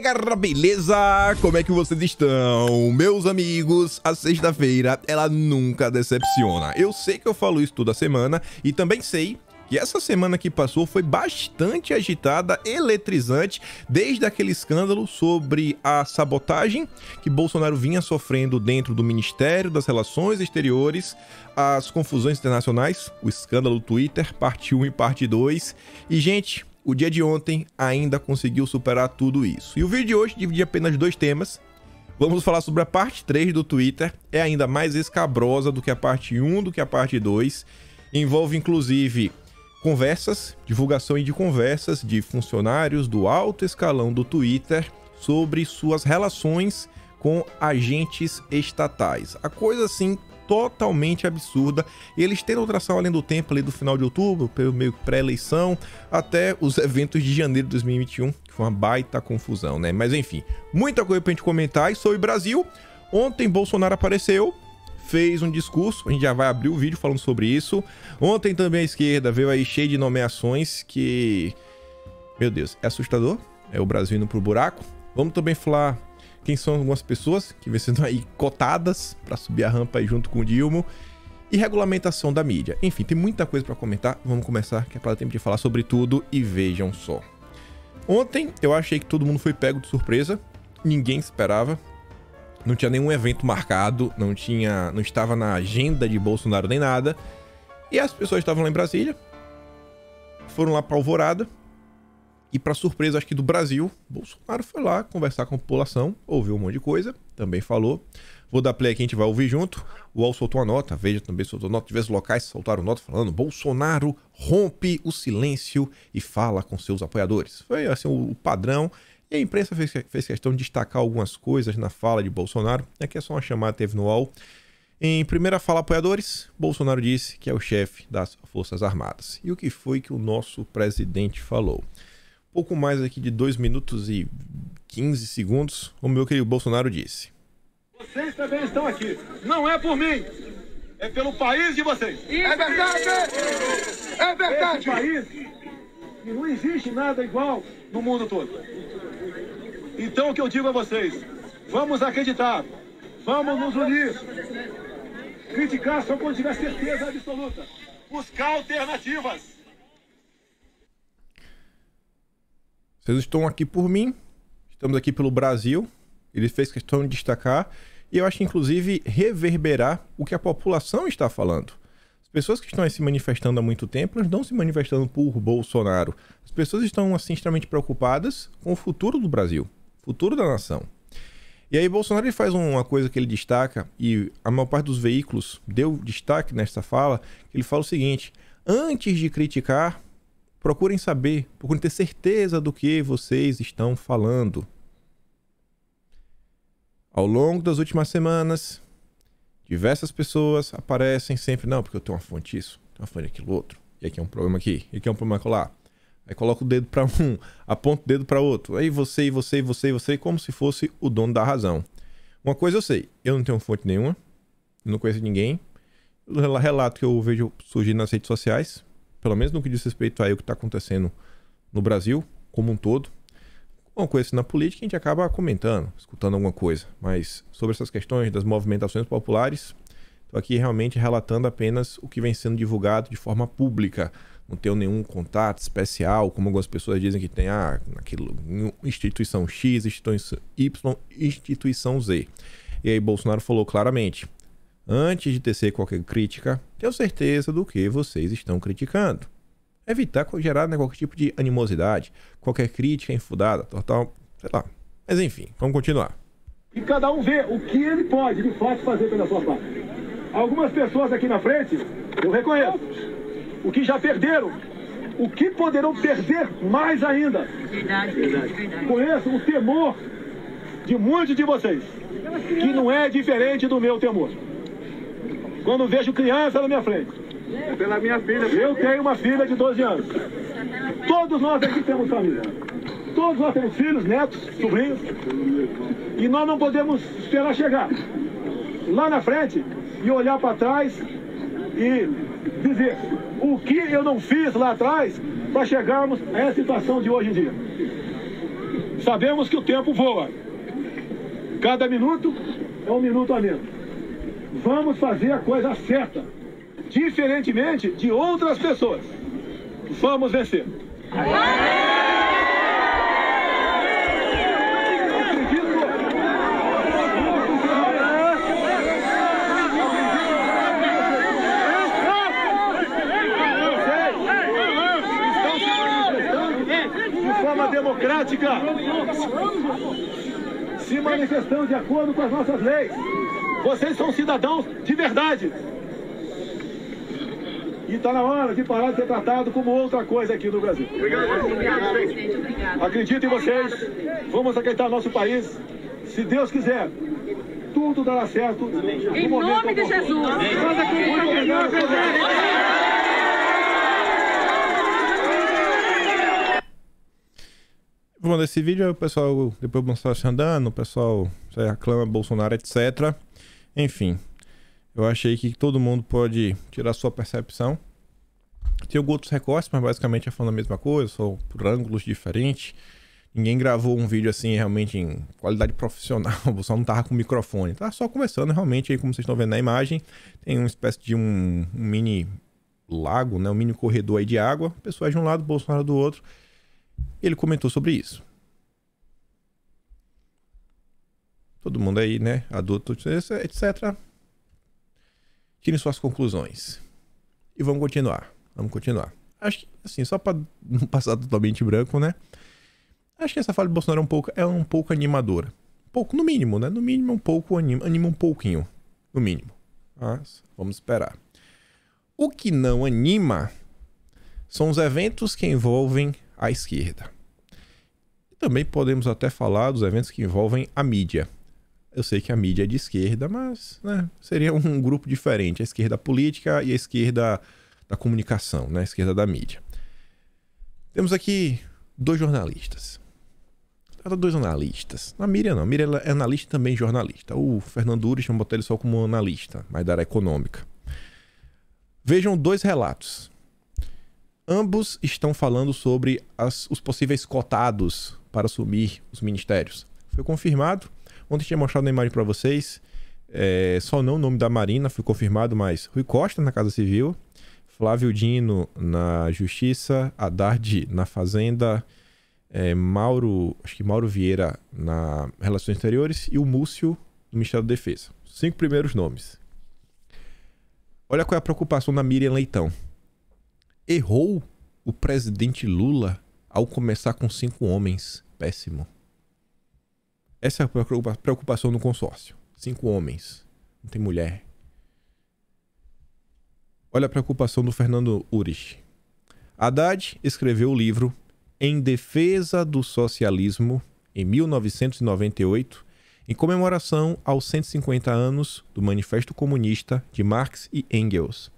galera, beleza! Como é que vocês estão? Meus amigos, a sexta-feira, ela nunca decepciona. Eu sei que eu falo isso toda semana e também sei que essa semana que passou foi bastante agitada, eletrizante, desde aquele escândalo sobre a sabotagem que Bolsonaro vinha sofrendo dentro do Ministério das Relações Exteriores, as confusões internacionais, o escândalo Twitter, parte 1 e parte 2. E, gente, o dia de ontem ainda conseguiu superar tudo isso. E o vídeo de hoje divide apenas dois temas. Vamos falar sobre a parte 3 do Twitter, é ainda mais escabrosa do que a parte 1, do que a parte 2. Envolve inclusive conversas, divulgação de conversas de funcionários do alto escalão do Twitter sobre suas relações com agentes estatais. A coisa assim totalmente absurda. E eles tentam traçado além do tempo ali do final de outubro, pelo meio pré-eleição, até os eventos de janeiro de 2021, que foi uma baita confusão, né? Mas enfim, muita coisa pra gente comentar. E sobre Brasil, ontem Bolsonaro apareceu, fez um discurso, a gente já vai abrir o vídeo falando sobre isso. Ontem também a esquerda veio aí cheio de nomeações que... Meu Deus, é assustador? É o Brasil indo pro buraco? Vamos também falar quem são algumas pessoas que vêm sendo aí cotadas para subir a rampa aí junto com o Dilma e regulamentação da mídia. Enfim, tem muita coisa para comentar. Vamos começar, que é para tempo de falar sobre tudo e vejam só. Ontem eu achei que todo mundo foi pego de surpresa, ninguém esperava. Não tinha nenhum evento marcado, não tinha, não estava na agenda de Bolsonaro nem nada. E as pessoas estavam lá em Brasília, foram lá pra Alvorada, e para surpresa, acho que do Brasil, Bolsonaro foi lá conversar com a população, ouviu um monte de coisa, também falou. Vou dar play aqui, a gente vai ouvir junto. O UOL soltou uma nota, Veja também soltou nota, diversos locais soltaram nota falando Bolsonaro rompe o silêncio e fala com seus apoiadores. Foi assim o padrão. E a imprensa fez, fez questão de destacar algumas coisas na fala de Bolsonaro. Aqui é só uma chamada teve no UOL. Em primeira fala, apoiadores, Bolsonaro disse que é o chefe das Forças Armadas. E o que foi que o nosso presidente falou? pouco mais aqui de 2 minutos e 15 segundos, o meu querido Bolsonaro disse. Vocês também estão aqui. Não é por mim. É pelo país de vocês. É verdade! É verdade! Esse país, não existe nada igual no mundo todo. Então o que eu digo a vocês, vamos acreditar, vamos nos unir. Criticar só quando tiver certeza absoluta. Buscar alternativas. Vocês estão aqui por mim, estamos aqui pelo Brasil. Ele fez questão de destacar e eu acho que, inclusive, reverberar o que a população está falando. As pessoas que estão se manifestando há muito tempo, elas não se manifestando por Bolsonaro. As pessoas estão, assim, extremamente preocupadas com o futuro do Brasil, futuro da nação. E aí, Bolsonaro ele faz uma coisa que ele destaca, e a maior parte dos veículos deu destaque nesta fala, ele fala o seguinte: antes de criticar, Procurem saber, procurem ter certeza do que vocês estão falando. Ao longo das últimas semanas, diversas pessoas aparecem sempre, não, porque eu tenho uma fonte isso, tenho uma fonte aquilo outro, e aqui é um problema aqui, e aqui é um problema lá. Aí coloca o dedo para um, aponta o dedo para outro. Aí você, você, você, você, como se fosse o dono da razão. Uma coisa eu sei, eu não tenho fonte nenhuma, não conheço ninguém. O relato que eu vejo surgir nas redes sociais, pelo menos no que diz respeito a o que está acontecendo no Brasil como um todo. Bom, com isso na política, a gente acaba comentando, escutando alguma coisa. Mas sobre essas questões das movimentações populares, estou aqui realmente relatando apenas o que vem sendo divulgado de forma pública. Não tenho nenhum contato especial, como algumas pessoas dizem que tem, ah, naquilo, instituição X, instituição Y, instituição Z. E aí Bolsonaro falou claramente, antes de tecer qualquer crítica, tenho certeza do que vocês estão criticando. Evitar gerar né, qualquer tipo de animosidade, qualquer crítica infundada, total, sei lá. Mas enfim, vamos continuar. E cada um vê o que ele pode, de fato, fazer pela sua parte. Algumas pessoas aqui na frente, eu reconheço, o que já perderam, o que poderão perder mais ainda. verdade. verdade. Conheço o temor de muitos de vocês, que não é diferente do meu temor quando vejo criança na minha frente. É pela minha filha. Eu tenho uma filha de 12 anos. Todos nós aqui temos família. Todos nós temos filhos, netos, sobrinhos. E nós não podemos esperar chegar lá na frente e olhar para trás e dizer o que eu não fiz lá atrás para chegarmos a essa situação de hoje em dia. Sabemos que o tempo voa. Cada minuto é um minuto a menos. Vamos fazer a coisa certa, diferentemente de outras pessoas. Vamos vencer. democrática, se manifestando de acordo com as nossas leis. Vocês são cidadãos de verdade. E está na hora de parar de ser tratado como outra coisa aqui no Brasil. Obrigado, obrigado, presidente. Obrigado. Acredito em vocês. Vamos acreditar no nosso país. Se Deus quiser, tudo dará certo. Em nome de Jesus. Bom, esse vídeo o pessoal depois o pessoal andando, o pessoal aclama Bolsonaro, etc. Enfim, eu achei que todo mundo pode tirar sua percepção. Tem outros recortes, mas basicamente é falando a mesma coisa, só por ângulos diferentes. Ninguém gravou um vídeo assim realmente em qualidade profissional, só não tava com microfone. Tá só começando realmente aí, como vocês estão vendo na imagem, tem uma espécie de um, um mini lago, né, um mini corredor aí de água, pessoas de um lado, Bolsonaro do outro. Ele comentou sobre isso. todo mundo aí, né? Adulto, etc. Tirem suas conclusões. E vamos continuar. Vamos continuar. Acho que, assim, só para não passar totalmente branco, né? Acho que essa fala de Bolsonaro é um pouco, é um pouco animadora. Um pouco, no mínimo, né? No mínimo, é um pouco, anima, anima um pouquinho. No mínimo. Mas vamos esperar. O que não anima são os eventos que envolvem a esquerda. E também podemos até falar dos eventos que envolvem a mídia. Eu sei que a mídia é de esquerda, mas né, seria um grupo diferente. A esquerda política e a esquerda da comunicação, né? a esquerda da mídia. Temos aqui dois jornalistas. dois analistas. A Miriam não. A Miriam é analista também jornalista. O Fernando Uri vamos botar ele só como analista, mas da área econômica. Vejam dois relatos. Ambos estão falando sobre as, os possíveis cotados para assumir os ministérios. Foi confirmado Ontem tinha mostrado na imagem para vocês. É, só não o nome da Marina, foi confirmado, mas Rui Costa na Casa Civil, Flávio Dino na Justiça, Haddad na Fazenda, é, Mauro, acho que Mauro Vieira na Relações Exteriores e o Múcio no Ministério da Defesa. Cinco primeiros nomes. Olha qual é a preocupação da Miriam Leitão. Errou o presidente Lula ao começar com cinco homens. Péssimo. Essa é a preocupação do consórcio. Cinco homens, não tem mulher. Olha a preocupação do Fernando Urich. Haddad escreveu o livro Em Defesa do Socialismo, em 1998, em comemoração aos 150 anos do Manifesto Comunista de Marx e Engels.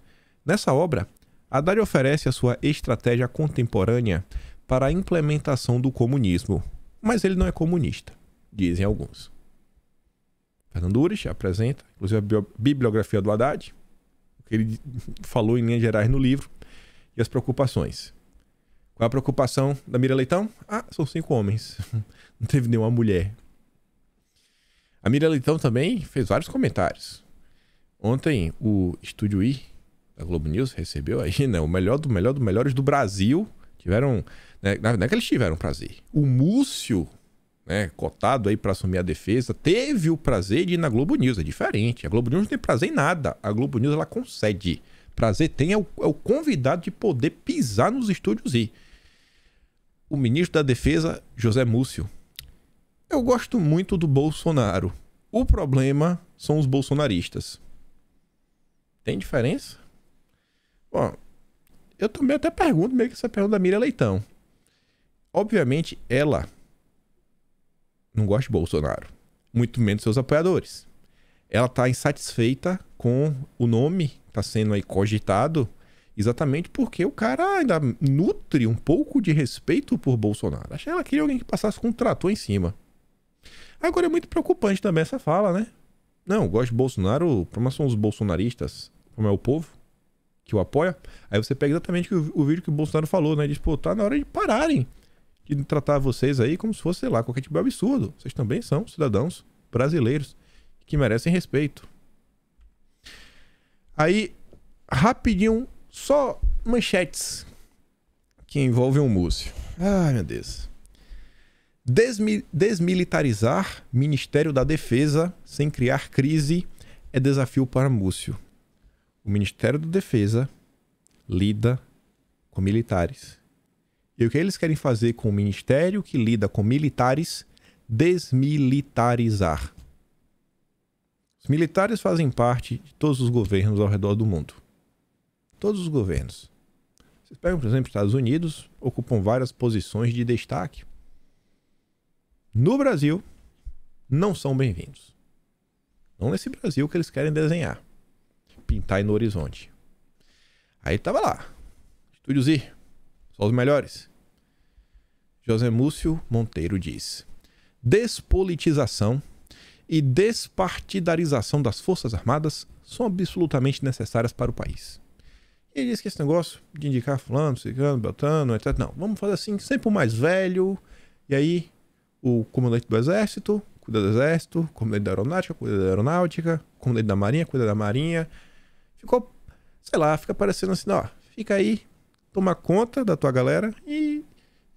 Nessa obra, Haddad oferece a sua estratégia contemporânea para a implementação do comunismo, mas ele não é comunista dizem alguns. Fernando Urich apresenta, inclusive, a bibliografia do Haddad, o que ele falou em linhas gerais no livro, e as preocupações. Qual é a preocupação da Mira Leitão? Ah, são cinco homens. Não teve nenhuma mulher. A Mira Leitão também fez vários comentários. Ontem, o Estúdio I, da Globo News, recebeu aí, né, o melhor do melhor dos melhores do Brasil. Tiveram. Né, não é que eles tiveram prazer. O Múcio né, cotado aí para assumir a defesa, teve o prazer de ir na Globo News. É diferente. A Globo News não tem prazer em nada. A Globo News ela concede. Prazer tem é o, é o convidado de poder pisar nos estúdios e o ministro da Defesa, José Múcio. Eu gosto muito do Bolsonaro. O problema são os bolsonaristas. Tem diferença? Bom, eu também até pergunto meio que essa pergunta da Mira Leitão. Obviamente, ela não gosta de Bolsonaro, muito menos seus apoiadores. Ela está insatisfeita com o nome, está sendo aí cogitado, exatamente porque o cara ainda nutre um pouco de respeito por Bolsonaro. Achei que ela queria alguém que passasse com um trator em cima. Agora é muito preocupante também essa fala, né? Não, gosto de Bolsonaro, como são os bolsonaristas, como é o povo que o apoia. Aí você pega exatamente o, o vídeo que o Bolsonaro falou, né? Ele diz, pô, tá na hora de pararem de tratar vocês aí como se fosse, sei lá, qualquer tipo de absurdo. Vocês também são cidadãos brasileiros que merecem respeito. Aí, rapidinho, só manchetes que envolvem o Múcio. Ai, meu Deus. Desmi desmilitarizar Ministério da Defesa sem criar crise é desafio para Múcio. O Ministério da Defesa lida com militares e o que eles querem fazer com o ministério que lida com militares? Desmilitarizar. Os militares fazem parte de todos os governos ao redor do mundo. Todos os governos. Vocês pegam, por exemplo, os Estados Unidos, ocupam várias posições de destaque. No Brasil, não são bem-vindos. Não nesse Brasil que eles querem desenhar, pintar aí no horizonte. Aí tava lá, Estúdio Z, só os melhores. José Múcio Monteiro diz: despolitização e despartidarização das Forças Armadas são absolutamente necessárias para o país. Ele diz que esse negócio de indicar fulano, ciclano, beltano, etc. Não, vamos fazer assim, sempre o mais velho, e aí o comandante do exército cuida do exército, o comandante da aeronáutica cuida da aeronáutica, o comandante da marinha cuida da marinha. Ficou, sei lá, fica parecendo assim, ó, fica aí, toma conta da tua galera e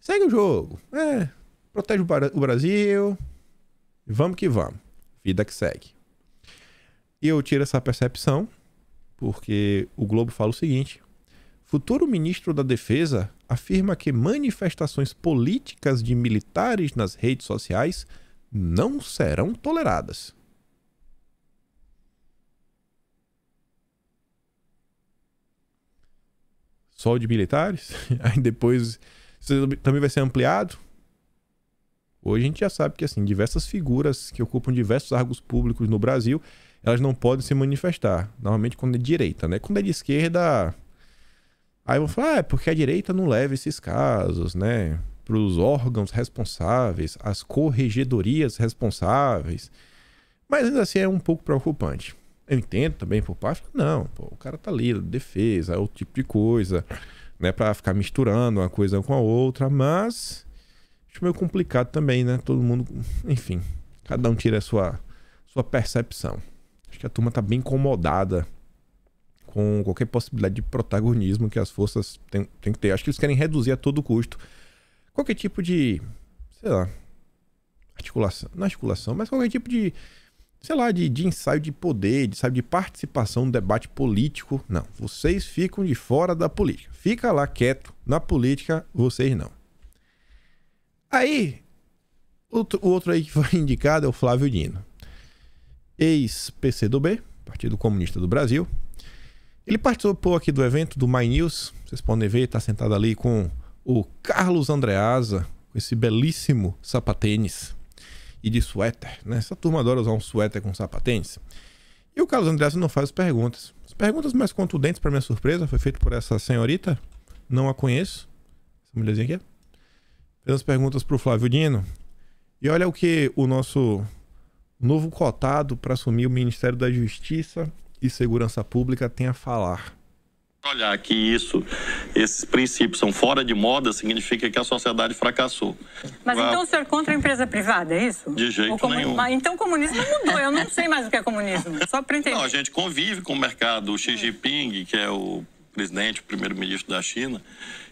Segue o jogo. É. Protege o Brasil. Vamos que vamos. Vida que segue. E eu tiro essa percepção, porque o Globo fala o seguinte: futuro ministro da Defesa afirma que manifestações políticas de militares nas redes sociais não serão toleradas. Só de militares? Aí depois isso também vai ser ampliado? Hoje a gente já sabe que assim, diversas figuras que ocupam diversos cargos públicos no Brasil, elas não podem se manifestar. Normalmente quando é direita, né? Quando é de esquerda, aí vão falar, ah, é porque a direita não leva esses casos, né? Para os órgãos responsáveis, as corregedorias responsáveis. Mas ainda assim é um pouco preocupante. Eu entendo também por parte, não, pô, o cara tá ali, defesa, é outro tipo de coisa né? Para ficar misturando uma coisa com a outra, mas acho meio complicado também, né? Todo mundo, enfim, cada um tira a sua, sua percepção. Acho que a turma tá bem incomodada com qualquer possibilidade de protagonismo que as forças têm, têm que ter. Acho que eles querem reduzir a todo custo qualquer tipo de, sei lá, articulação, não articulação, mas qualquer tipo de sei lá, de, de ensaio de poder, de, sabe, de participação no debate político. Não, vocês ficam de fora da política. Fica lá quieto, na política, vocês não. Aí, outro, o outro aí que foi indicado é o Flávio Dino, ex-PCdoB, Partido Comunista do Brasil. Ele participou aqui do evento do My News, vocês podem ver, está sentado ali com o Carlos Andreasa, com esse belíssimo sapatênis e de suéter, né? Essa turma adora usar um suéter com sapatênis. E o Carlos Andrés não faz perguntas. As perguntas mais contundentes, para minha surpresa, foi feito por essa senhorita. Não a conheço. Essa mulherzinha aqui. Fez as perguntas para o Flávio Dino. E olha o que o nosso novo cotado para assumir o Ministério da Justiça e Segurança Pública tem a falar olhar que isso, esses princípios são fora de moda, significa que a sociedade fracassou. Mas ah, então o senhor contra a empresa privada, é isso? De jeito comun... nenhum. Mas, então comunismo mudou, eu não sei mais o que é comunismo, só para entender. Não, a gente convive com o mercado, o Xi Jinping, que é o presidente, primeiro-ministro da China,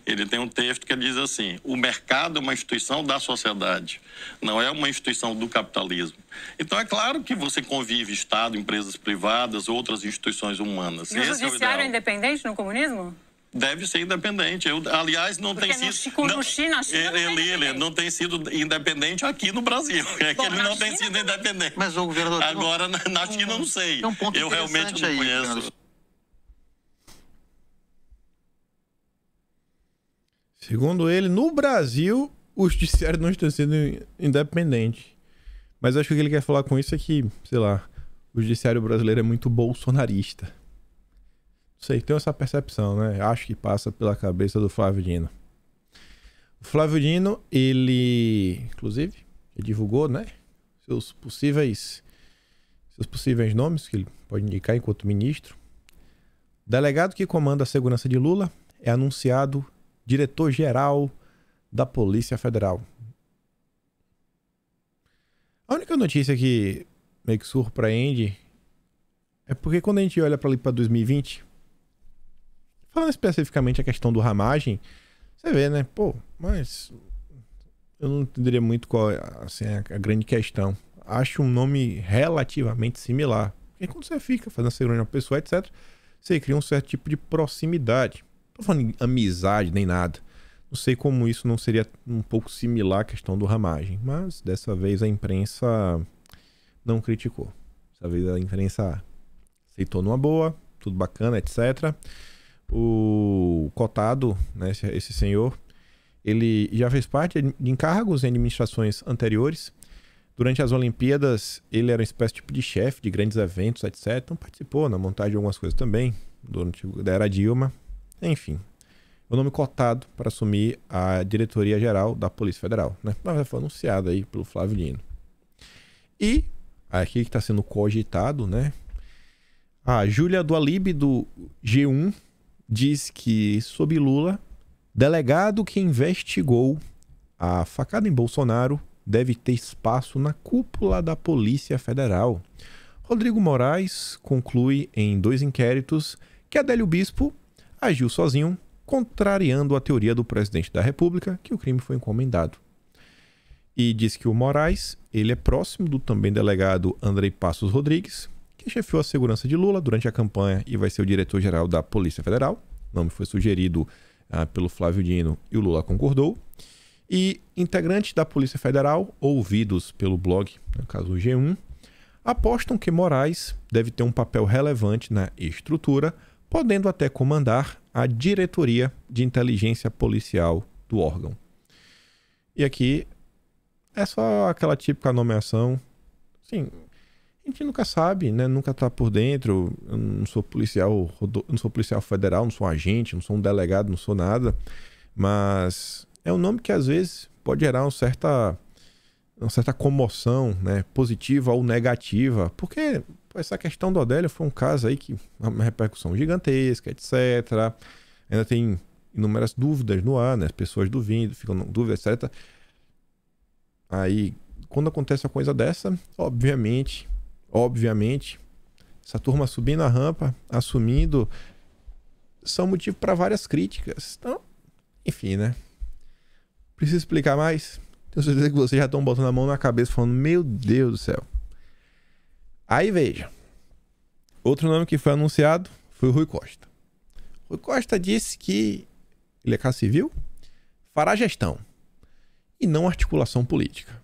ele tem um texto que diz assim: o mercado é uma instituição da sociedade, não é uma instituição do capitalismo. Então é claro que você convive Estado, empresas privadas, outras instituições humanas. E o é judiciário é o independente no comunismo? deve ser independente. Eu, aliás, não Porque tem sido. Não, China, China é, é ele, é não tem sido independente aqui no Brasil. É Bom, que ele não China tem sido também. independente. Mas o governador. Agora, na, na China, um, não sei. Um eu realmente não conheço. Segundo ele, no Brasil, o judiciário não está sendo independente. Mas acho que o que ele quer falar com isso é que, sei lá, o judiciário brasileiro é muito bolsonarista. Não sei, tenho essa percepção, né? Acho que passa pela cabeça do Flávio Dino. O Flávio Dino, ele, inclusive, divulgou, né? Seus possíveis, seus possíveis nomes que ele pode indicar enquanto ministro. O delegado que comanda a segurança de Lula é anunciado diretor-geral da Polícia Federal. A única notícia que meio que surpreende é porque quando a gente olha para ali para 2020, falando especificamente a questão do ramagem, você vê, né? Pô, mas eu não entenderia muito qual é assim, a grande questão. Acho um nome relativamente similar. Porque quando você fica fazendo segurança pessoal, etc., você cria um certo tipo de proximidade tô falando amizade nem nada. Não sei como isso não seria um pouco similar à questão do ramagem, mas dessa vez a imprensa não criticou. Dessa vez a imprensa aceitou numa boa, tudo bacana, etc. O cotado, né, esse senhor, ele já fez parte de encargos em administrações anteriores. Durante as Olimpíadas, ele era uma espécie tipo de chefe de grandes eventos, etc. Então participou na montagem de algumas coisas também, durante da era Dilma, enfim, o nome cotado para assumir a diretoria geral da Polícia Federal, né? Mas foi anunciado aí pelo Flávio Lino. E aqui que está sendo cogitado, né? A Júlia do Alibe do G1 diz que sob Lula, delegado que investigou a facada em Bolsonaro deve ter espaço na cúpula da Polícia Federal. Rodrigo Moraes conclui em dois inquéritos que Adélio Bispo agiu sozinho, contrariando a teoria do presidente da República que o crime foi encomendado. E diz que o Moraes, ele é próximo do também delegado Andrei Passos Rodrigues, que chefiou a segurança de Lula durante a campanha e vai ser o diretor-geral da Polícia Federal. O nome foi sugerido ah, pelo Flávio Dino e o Lula concordou. E integrantes da Polícia Federal, ouvidos pelo blog, no caso o G1, apostam que Moraes deve ter um papel relevante na estrutura podendo até comandar a diretoria de inteligência policial do órgão. E aqui é só aquela típica nomeação. Sim, a gente nunca sabe, né? Nunca tá por dentro. Eu não sou policial, não sou policial federal, não sou agente, não sou um delegado, não sou nada. Mas é um nome que às vezes pode gerar uma certa uma certa comoção, né, positiva ou negativa, porque essa questão do Adélio foi um caso aí que uma repercussão gigantesca, etc. Ainda tem inúmeras dúvidas no ar, né? As pessoas duvindo, ficam dúvidas, etc. Aí, quando acontece uma coisa dessa, obviamente, obviamente, essa turma subindo a rampa, assumindo, são motivo para várias críticas. Então, enfim, né? Preciso explicar mais? Tenho certeza que vocês já estão botando a mão na cabeça falando, meu Deus do céu. Aí veja. Outro nome que foi anunciado foi o Rui Costa. Rui Costa disse que ele é caso civil, fará gestão e não articulação política.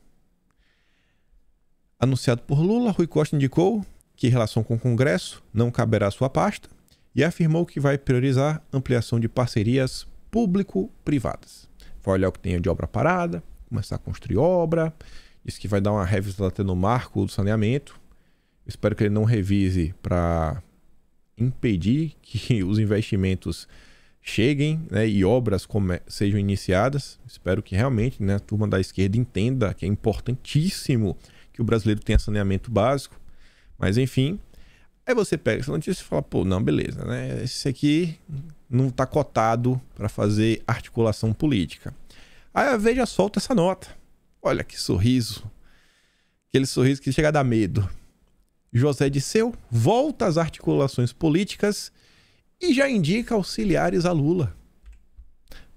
Anunciado por Lula, Rui Costa indicou que, em relação com o Congresso, não caberá sua pasta e afirmou que vai priorizar ampliação de parcerias público-privadas. Vai olhar o que tem de obra parada, começar a construir obra, disse que vai dar uma revisada no marco do saneamento. espero que ele não revise para impedir que os investimentos cheguem né, e obras sejam iniciadas. Espero que realmente né, a turma da esquerda entenda que é importantíssimo que o brasileiro tenha saneamento básico. Mas enfim, aí você pega essa notícia e fala: pô, não, beleza, né? Esse aqui não está cotado para fazer articulação política. Aí a Veja solta essa nota. Olha que sorriso. Aquele sorriso que chega a dar medo. José Disseu volta às articulações políticas e já indica auxiliares a Lula.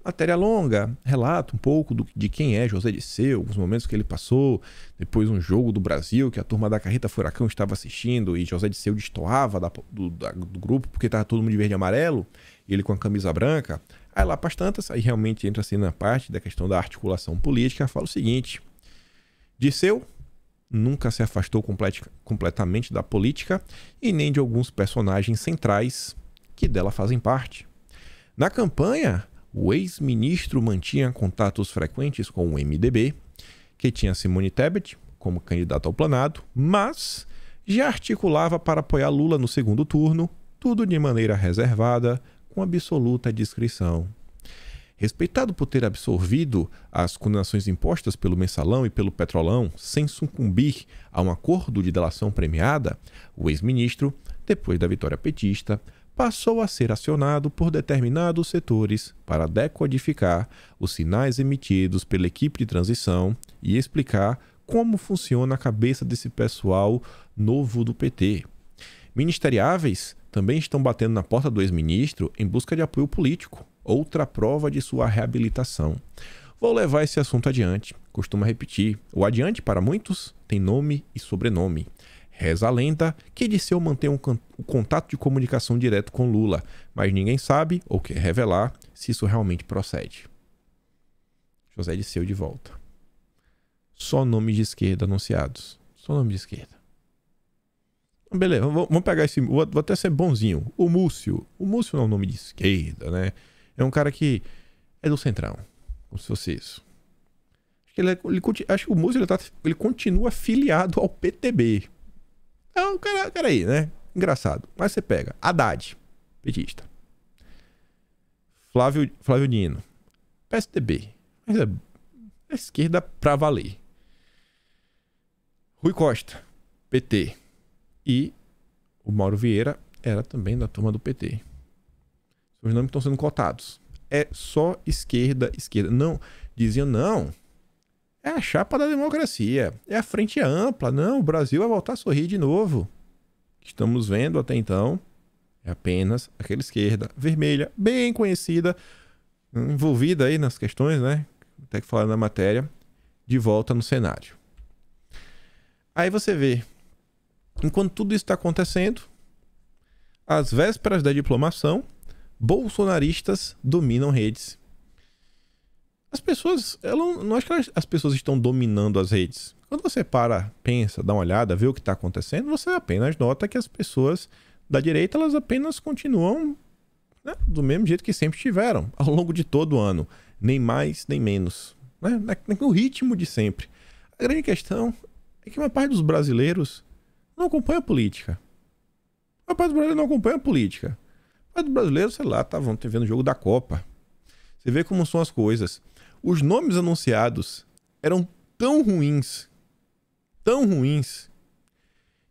Matéria longa, relata um pouco do, de quem é José Disseu, os momentos que ele passou, depois um jogo do Brasil que a turma da Carreta Furacão estava assistindo e José Disseu destoava da, do, da, do grupo porque estava todo mundo de verde e amarelo, e ele com a camisa branca. Aí lá para as tantas, aí realmente entra assim na parte da questão da articulação política, fala o seguinte: Disseu nunca se afastou complet completamente da política e nem de alguns personagens centrais que dela fazem parte. Na campanha, o ex-ministro mantinha contatos frequentes com o MDB, que tinha Simone Tebet como candidata ao Planado, mas já articulava para apoiar Lula no segundo turno, tudo de maneira reservada, com absoluta discrição. Respeitado por ter absorvido as condenações impostas pelo mensalão e pelo petrolão sem sucumbir a um acordo de delação premiada, o ex-ministro, depois da vitória petista, passou a ser acionado por determinados setores para decodificar os sinais emitidos pela equipe de transição e explicar como funciona a cabeça desse pessoal novo do PT. Ministeriáveis também estão batendo na porta do ex-ministro em busca de apoio político, outra prova de sua reabilitação. Vou levar esse assunto adiante. Costuma repetir: o adiante, para muitos, tem nome e sobrenome. Reza a lenda que Disseu mantém um contato de comunicação direto com Lula, mas ninguém sabe ou quer revelar se isso realmente procede. José Disseu de volta. Só nomes de esquerda anunciados. Só nomes de esquerda. Beleza, vamos pegar esse. Vou, até ser bonzinho. O Múcio. O Múcio não é um nome de esquerda, né? É um cara que é do centrão. Como se fosse isso. Acho que, ele, é, ele acho que o Múcio ele, tá, ele continua afiliado ao PTB. É um cara, cara aí, né? Engraçado. Mas você pega Haddad, petista. Flávio, Flávio Dino, PSDB. Mas é, é esquerda pra valer. Rui Costa, PT. E o Mauro Vieira era também da turma do PT. Os nomes estão sendo cotados. É só esquerda, esquerda. Não, diziam não. É a chapa da democracia. É a frente ampla. Não, o Brasil vai voltar a sorrir de novo. Estamos vendo até então é apenas aquela esquerda vermelha, bem conhecida, envolvida aí nas questões, né? Até que falaram na matéria, de volta no cenário. Aí você vê Enquanto tudo isso está acontecendo, às vésperas da diplomação, bolsonaristas dominam redes. As pessoas, elas, não acho que elas, as pessoas estão dominando as redes. Quando você para, pensa, dá uma olhada, vê o que está acontecendo, você apenas nota que as pessoas da direita elas apenas continuam né, do mesmo jeito que sempre estiveram ao longo de todo o ano, nem mais nem menos, né, no ritmo de sempre. A grande questão é que uma parte dos brasileiros não acompanha política. O parte do brasileiro não acompanha política. O parte do brasileiro, sei lá, estavam tá, vendo o jogo da Copa. Você vê como são as coisas. Os nomes anunciados eram tão ruins, tão ruins,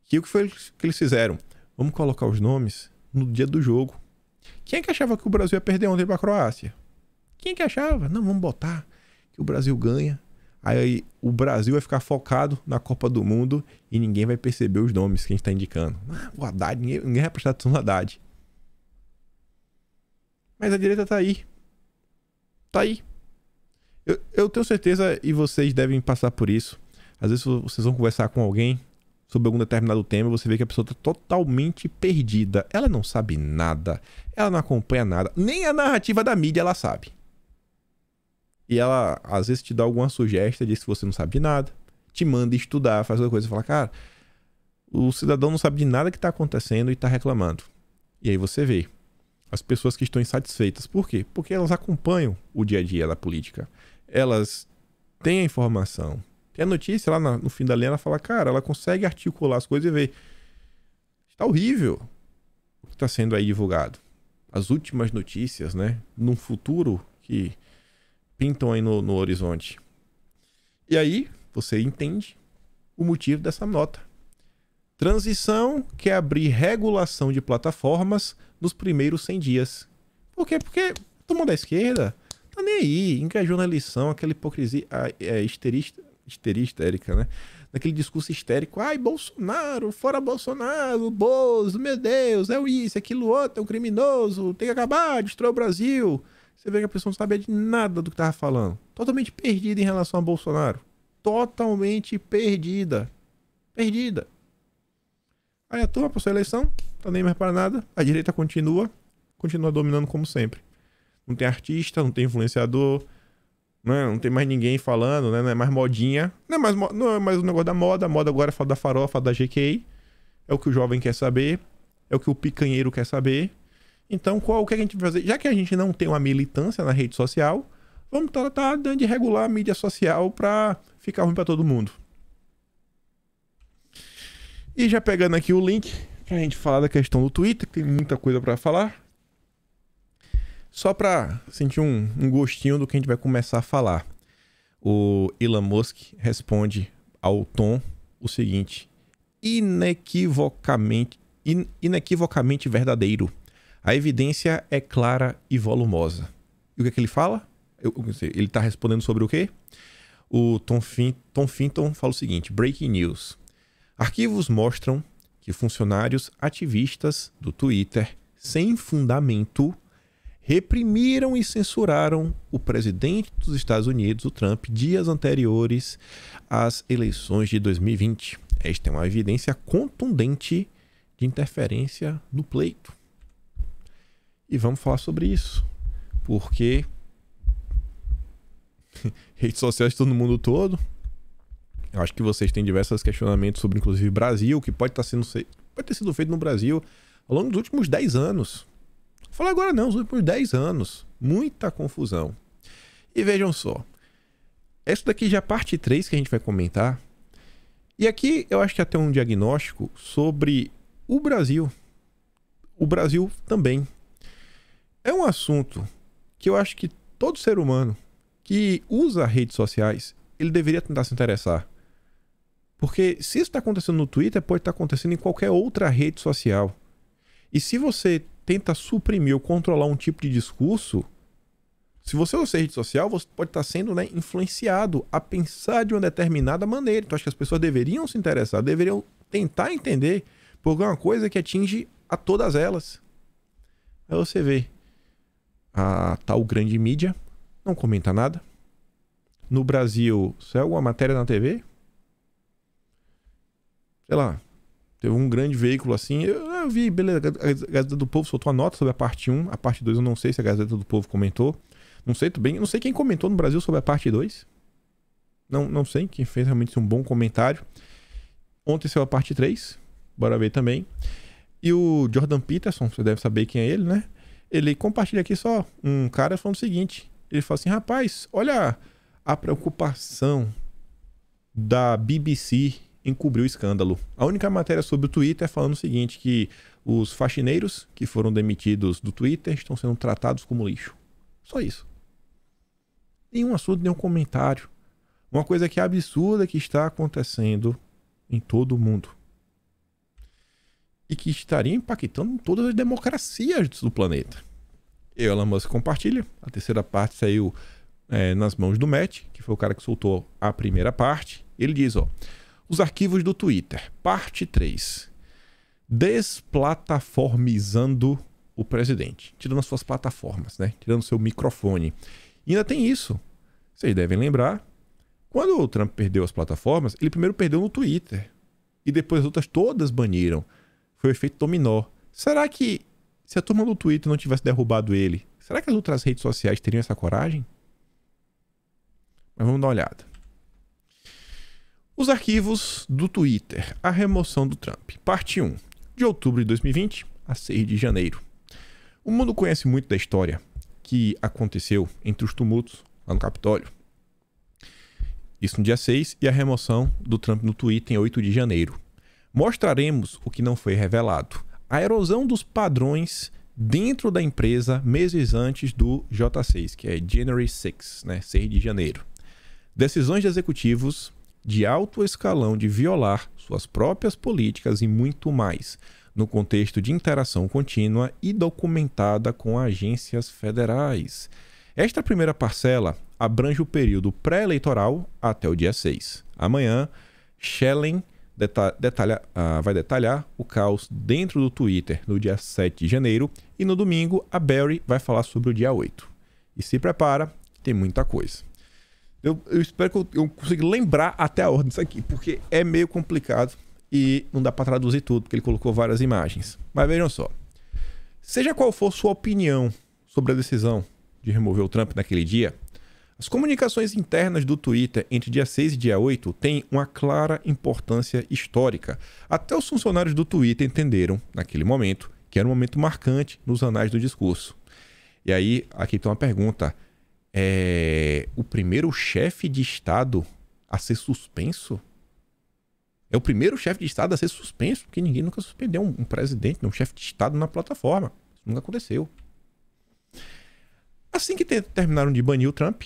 que o que foi que eles fizeram? Vamos colocar os nomes no dia do jogo. Quem é que achava que o Brasil ia perder ontem para a Croácia? Quem é que achava? Não, vamos botar que o Brasil ganha aí o Brasil vai ficar focado na Copa do Mundo e ninguém vai perceber os nomes que a gente está indicando. Ah, o Haddad, ninguém, ninguém vai prestar atenção no Haddad. Mas a direita tá aí. Tá aí. Eu, eu, tenho certeza, e vocês devem passar por isso. Às vezes vocês vão conversar com alguém sobre algum determinado tema, e você vê que a pessoa tá totalmente perdida. Ela não sabe nada, ela não acompanha nada, nem a narrativa da mídia ela sabe. E ela, às vezes, te dá alguma sugestão, diz que você não sabe de nada, te manda estudar, faz outra coisa. e Fala, cara, o cidadão não sabe de nada que está acontecendo e está reclamando. E aí você vê as pessoas que estão insatisfeitas. Por quê? Porque elas acompanham o dia a dia da política. Elas têm a informação. Tem a notícia lá no fim da linha, ela fala, cara, ela consegue articular as coisas e ver. Está horrível o que está sendo aí divulgado. As últimas notícias, né? Num futuro que pintam aí no, no horizonte. E aí você entende o motivo dessa nota. Transição quer abrir regulação de plataformas nos primeiros 100 dias. Por quê? Porque todo mundo é da esquerda tá nem aí, engajou na eleição, aquela hipocrisia a, é, histerista, histeria histérica, né? Naquele discurso histérico, ai, Bolsonaro, fora Bolsonaro, Bozo, meu Deus, é o isso, é aquilo outro, é um criminoso, tem que acabar, destrói o Brasil. Você vê que a pessoa não sabia de nada do que estava falando. Totalmente perdida em relação a Bolsonaro. Totalmente perdida. Perdida. Aí a turma passou a eleição, tá nem mais para nada. A direita continua, continua dominando como sempre. Não tem artista, não tem influenciador, né? não tem mais ninguém falando, né? não é mais modinha. Não é mais, não é mais o negócio da moda, a moda agora fala da farofa, da GK. É o que o jovem quer saber, é o que o picanheiro quer saber. Então, qual o que a gente vai fazer? Já que a gente não tem uma militância na rede social, vamos tratar de regular a mídia social para ficar ruim para todo mundo. E já pegando aqui o link para a gente falar da questão do Twitter, que tem muita coisa para falar. Só para sentir um, um gostinho do que a gente vai começar a falar. O Elon Musk responde ao Tom o seguinte: inequivocamente, in, inequivocamente verdadeiro. A evidência é clara e volumosa. E o que é que ele fala? Eu, ele está respondendo sobre o quê? O Tom, fin Tom Finton fala o seguinte: Breaking news. Arquivos mostram que funcionários ativistas do Twitter, sem fundamento, reprimiram e censuraram o presidente dos Estados Unidos, o Trump, dias anteriores às eleições de 2020. Esta é uma evidência contundente de interferência no pleito. E vamos falar sobre isso. Porque redes sociais todo mundo todo. Eu acho que vocês têm diversos questionamentos sobre, inclusive, Brasil, que pode, tá sendo, pode ter sido feito no Brasil ao longo dos últimos 10 anos. Vou falar agora não, os últimos 10 anos. Muita confusão. E vejam só. Essa daqui já é a parte 3 que a gente vai comentar. E aqui eu acho que até um diagnóstico sobre o Brasil. O Brasil também é um assunto que eu acho que todo ser humano que usa redes sociais, ele deveria tentar se interessar. Porque se isso está acontecendo no Twitter, pode estar tá acontecendo em qualquer outra rede social. E se você tenta suprimir ou controlar um tipo de discurso, se você usa rede social, você pode estar tá sendo né, influenciado a pensar de uma determinada maneira. Então acho que as pessoas deveriam se interessar, deveriam tentar entender por alguma é coisa que atinge a todas elas. Aí você vê, a tal grande mídia não comenta nada. No Brasil, saiu alguma matéria na TV? Sei lá, teve um grande veículo assim. Eu, eu, vi, beleza, a Gazeta do Povo soltou a nota sobre a parte 1. A parte 2 eu não sei se a Gazeta do Povo comentou. Não sei tudo bem. Não sei quem comentou no Brasil sobre a parte 2. Não, não sei quem fez realmente um bom comentário. Ontem saiu a parte 3. Bora ver também. E o Jordan Peterson, você deve saber quem é ele, né? Ele compartilha aqui só um cara falando o seguinte: ele fala assim, rapaz, olha a preocupação da BBC em cobrir o escândalo. A única matéria sobre o Twitter é falando o seguinte: que os faxineiros que foram demitidos do Twitter estão sendo tratados como lixo. Só isso. Nenhum assunto, nenhum comentário. Uma coisa que é absurda que está acontecendo em todo o mundo e que estaria impactando todas as democracias do planeta. E Elon Musk compartilha. A terceira parte saiu é, nas mãos do Matt, que foi o cara que soltou a primeira parte. Ele diz, ó, os arquivos do Twitter, parte 3. Desplataformizando o presidente, tirando as suas plataformas, né? Tirando seu microfone. E ainda tem isso. Vocês devem lembrar, quando o Trump perdeu as plataformas, ele primeiro perdeu no Twitter e depois as outras todas baniram foi o efeito dominó. Será que se a turma do Twitter não tivesse derrubado ele, será que as outras redes sociais teriam essa coragem? Mas vamos dar uma olhada. Os arquivos do Twitter. A remoção do Trump. Parte 1. De outubro de 2020 a 6 de janeiro. O mundo conhece muito da história que aconteceu entre os tumultos lá no Capitólio. Isso no dia 6 e a remoção do Trump no Twitter em 8 de janeiro mostraremos o que não foi revelado. A erosão dos padrões dentro da empresa meses antes do J6, que é January 6, né, 6 de janeiro. Decisões de executivos de alto escalão de violar suas próprias políticas e muito mais, no contexto de interação contínua e documentada com agências federais. Esta primeira parcela abrange o período pré-eleitoral até o dia 6. Amanhã, Schellen deta detalha, ah, vai detalhar o caos dentro do Twitter no dia 7 de janeiro e no domingo a Barry vai falar sobre o dia 8. E se prepara, tem muita coisa. Eu, eu espero que eu, eu, consiga lembrar até a ordem disso aqui, porque é meio complicado e não dá para traduzir tudo, porque ele colocou várias imagens. Mas vejam só. Seja qual for sua opinião sobre a decisão de remover o Trump naquele dia, as comunicações internas do Twitter entre dia 6 e dia 8 têm uma clara importância histórica. Até os funcionários do Twitter entenderam, naquele momento, que era um momento marcante nos anais do discurso. E aí, aqui tem uma pergunta. É o primeiro chefe de Estado a ser suspenso? É o primeiro chefe de Estado a ser suspenso, porque ninguém nunca suspendeu um, um presidente, um chefe de Estado na plataforma. Isso nunca aconteceu. Assim que terminaram de banir o Trump,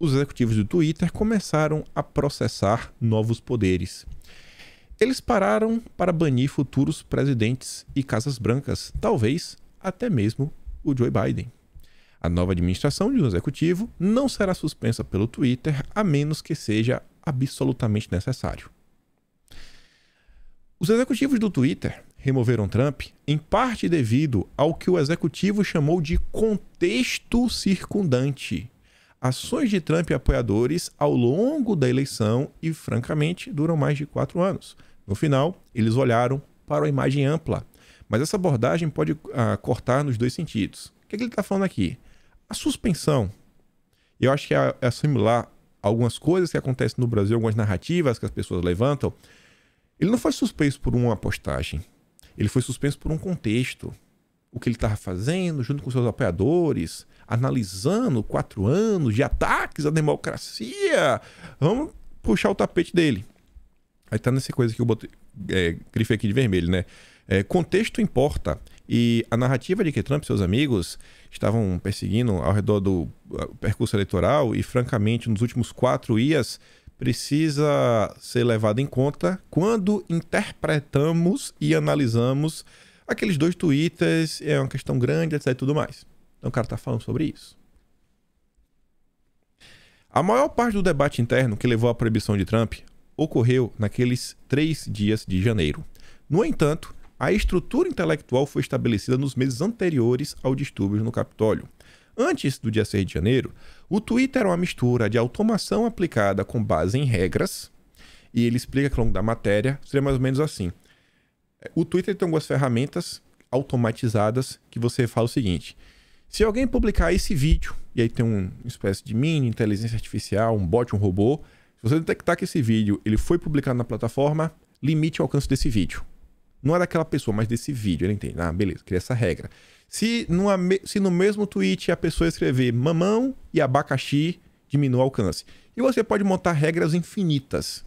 os executivos do Twitter começaram a processar novos poderes. Eles pararam para banir futuros presidentes e casas brancas, talvez até mesmo o Joe Biden. A nova administração de um executivo não será suspensa pelo Twitter a menos que seja absolutamente necessário. Os executivos do Twitter removeram Trump em parte devido ao que o executivo chamou de contexto circundante ações de Trump e apoiadores ao longo da eleição e, francamente, duram mais de quatro anos. No final, eles olharam para a imagem ampla. Mas essa abordagem pode ah, cortar nos dois sentidos. O que, é que ele está falando aqui? A suspensão. Eu acho que é, é, assimilar algumas coisas que acontecem no Brasil, algumas narrativas que as pessoas levantam. Ele não foi suspenso por uma postagem. Ele foi suspenso por um contexto. O que ele estava fazendo junto com seus apoiadores, analisando quatro anos de ataques à democracia. Vamos puxar o tapete dele. Aí tá nessa coisa que eu botei, é, grifei aqui de vermelho, né? É, contexto importa. E a narrativa de que Trump e seus amigos estavam perseguindo ao redor do ah, percurso eleitoral e, francamente, nos últimos quatro dias precisa ser levada em conta quando interpretamos e analisamos aqueles dois twitters, é uma questão grande, etc e tudo mais. Então o cara está falando sobre isso. A maior parte do debate interno que levou à proibição de Trump ocorreu naqueles três dias de janeiro. No entanto, a estrutura intelectual foi estabelecida nos meses anteriores ao distúrbio no Capitólio. Antes do dia 6 de janeiro, o Twitter era é uma mistura de automação aplicada com base em regras, e ele explica que ao longo da matéria seria mais ou menos assim. É, o Twitter tem algumas ferramentas automatizadas que você fala o seguinte: se alguém publicar esse vídeo, e aí tem uma espécie de mini inteligência artificial, um bot, um robô, se você detectar que esse vídeo ele foi publicado na plataforma, limite o alcance desse vídeo. Não é daquela pessoa, mas desse vídeo, ele entende. Ah, beleza, cria essa regra. Se, numa, se no mesmo tweet a pessoa escrever mamão e abacaxi, diminua o alcance. E você pode montar regras infinitas.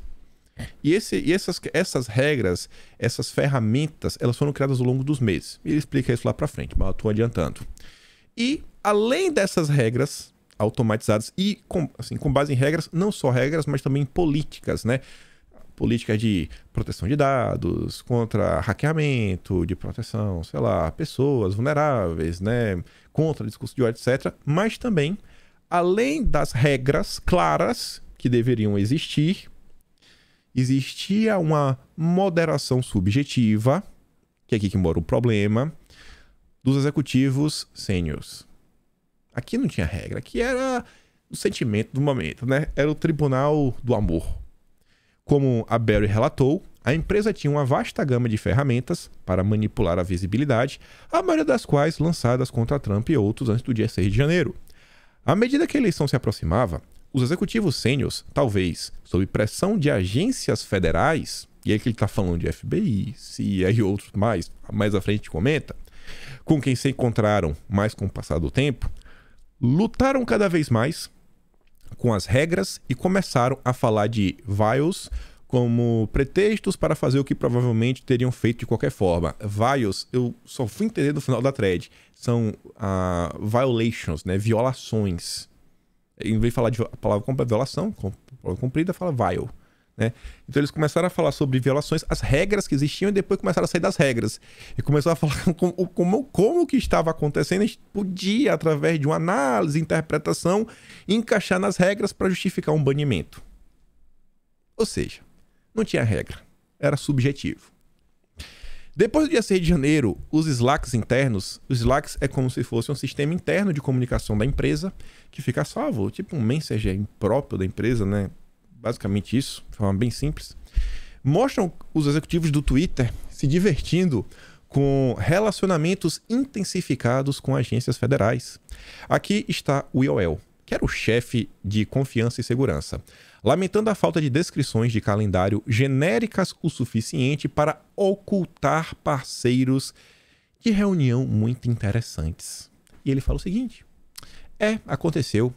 E, esse, e essas, essas regras, essas ferramentas, elas foram criadas ao longo dos meses. Ele explica isso lá pra frente, mas eu tô adiantando. E além dessas regras automatizadas e com, assim, com base em regras, não só regras, mas também políticas, né? Políticas de proteção de dados, contra hackeamento, de proteção, sei lá, pessoas vulneráveis, né? Contra discurso de ódio, etc. Mas também, além das regras claras que deveriam existir, existia uma moderação subjetiva, que é aqui que mora o problema, dos executivos sênios. Aqui não tinha regra, aqui era o sentimento do momento, né? Era o tribunal do amor. Como a Barry relatou, a empresa tinha uma vasta gama de ferramentas para manipular a visibilidade, a maioria das quais lançadas contra Trump e outros antes do dia 6 de janeiro. À medida que a eleição se aproximava, os executivos sênios, talvez sob pressão de agências federais, e que ele está falando de FBI, CIA e outros mais, mais à frente comenta, com quem se encontraram mais com o passar do tempo, lutaram cada vez mais com as regras e começaram a falar de vials como pretextos para fazer o que provavelmente teriam feito de qualquer forma. Vials, eu só fui entender no final da thread, são uh, violations, né? Violações. Em vez de falar de a palavra violação, palavra comprida, fala vial. Né? Então eles começaram a falar sobre violações, as regras que existiam e depois começaram a sair das regras. E começaram a falar como, como, como que estava acontecendo, a gente podia, através de uma análise, interpretação, encaixar nas regras para justificar um banimento. Ou seja, não tinha regra, era subjetivo. Depois do dia 6 de janeiro, os slacks internos, os slacks é como se fosse um sistema interno de comunicação da empresa que fica salvo, tipo um messenger próprio da empresa, né? basicamente isso, de forma bem simples, mostram os executivos do Twitter se divertindo com relacionamentos intensificados com agências federais. Aqui está o IOL, que era o chefe de confiança e segurança, lamentando a falta de descrições de calendário genéricas o suficiente para ocultar parceiros de reunião muito interessantes. E ele fala o seguinte: é, aconteceu.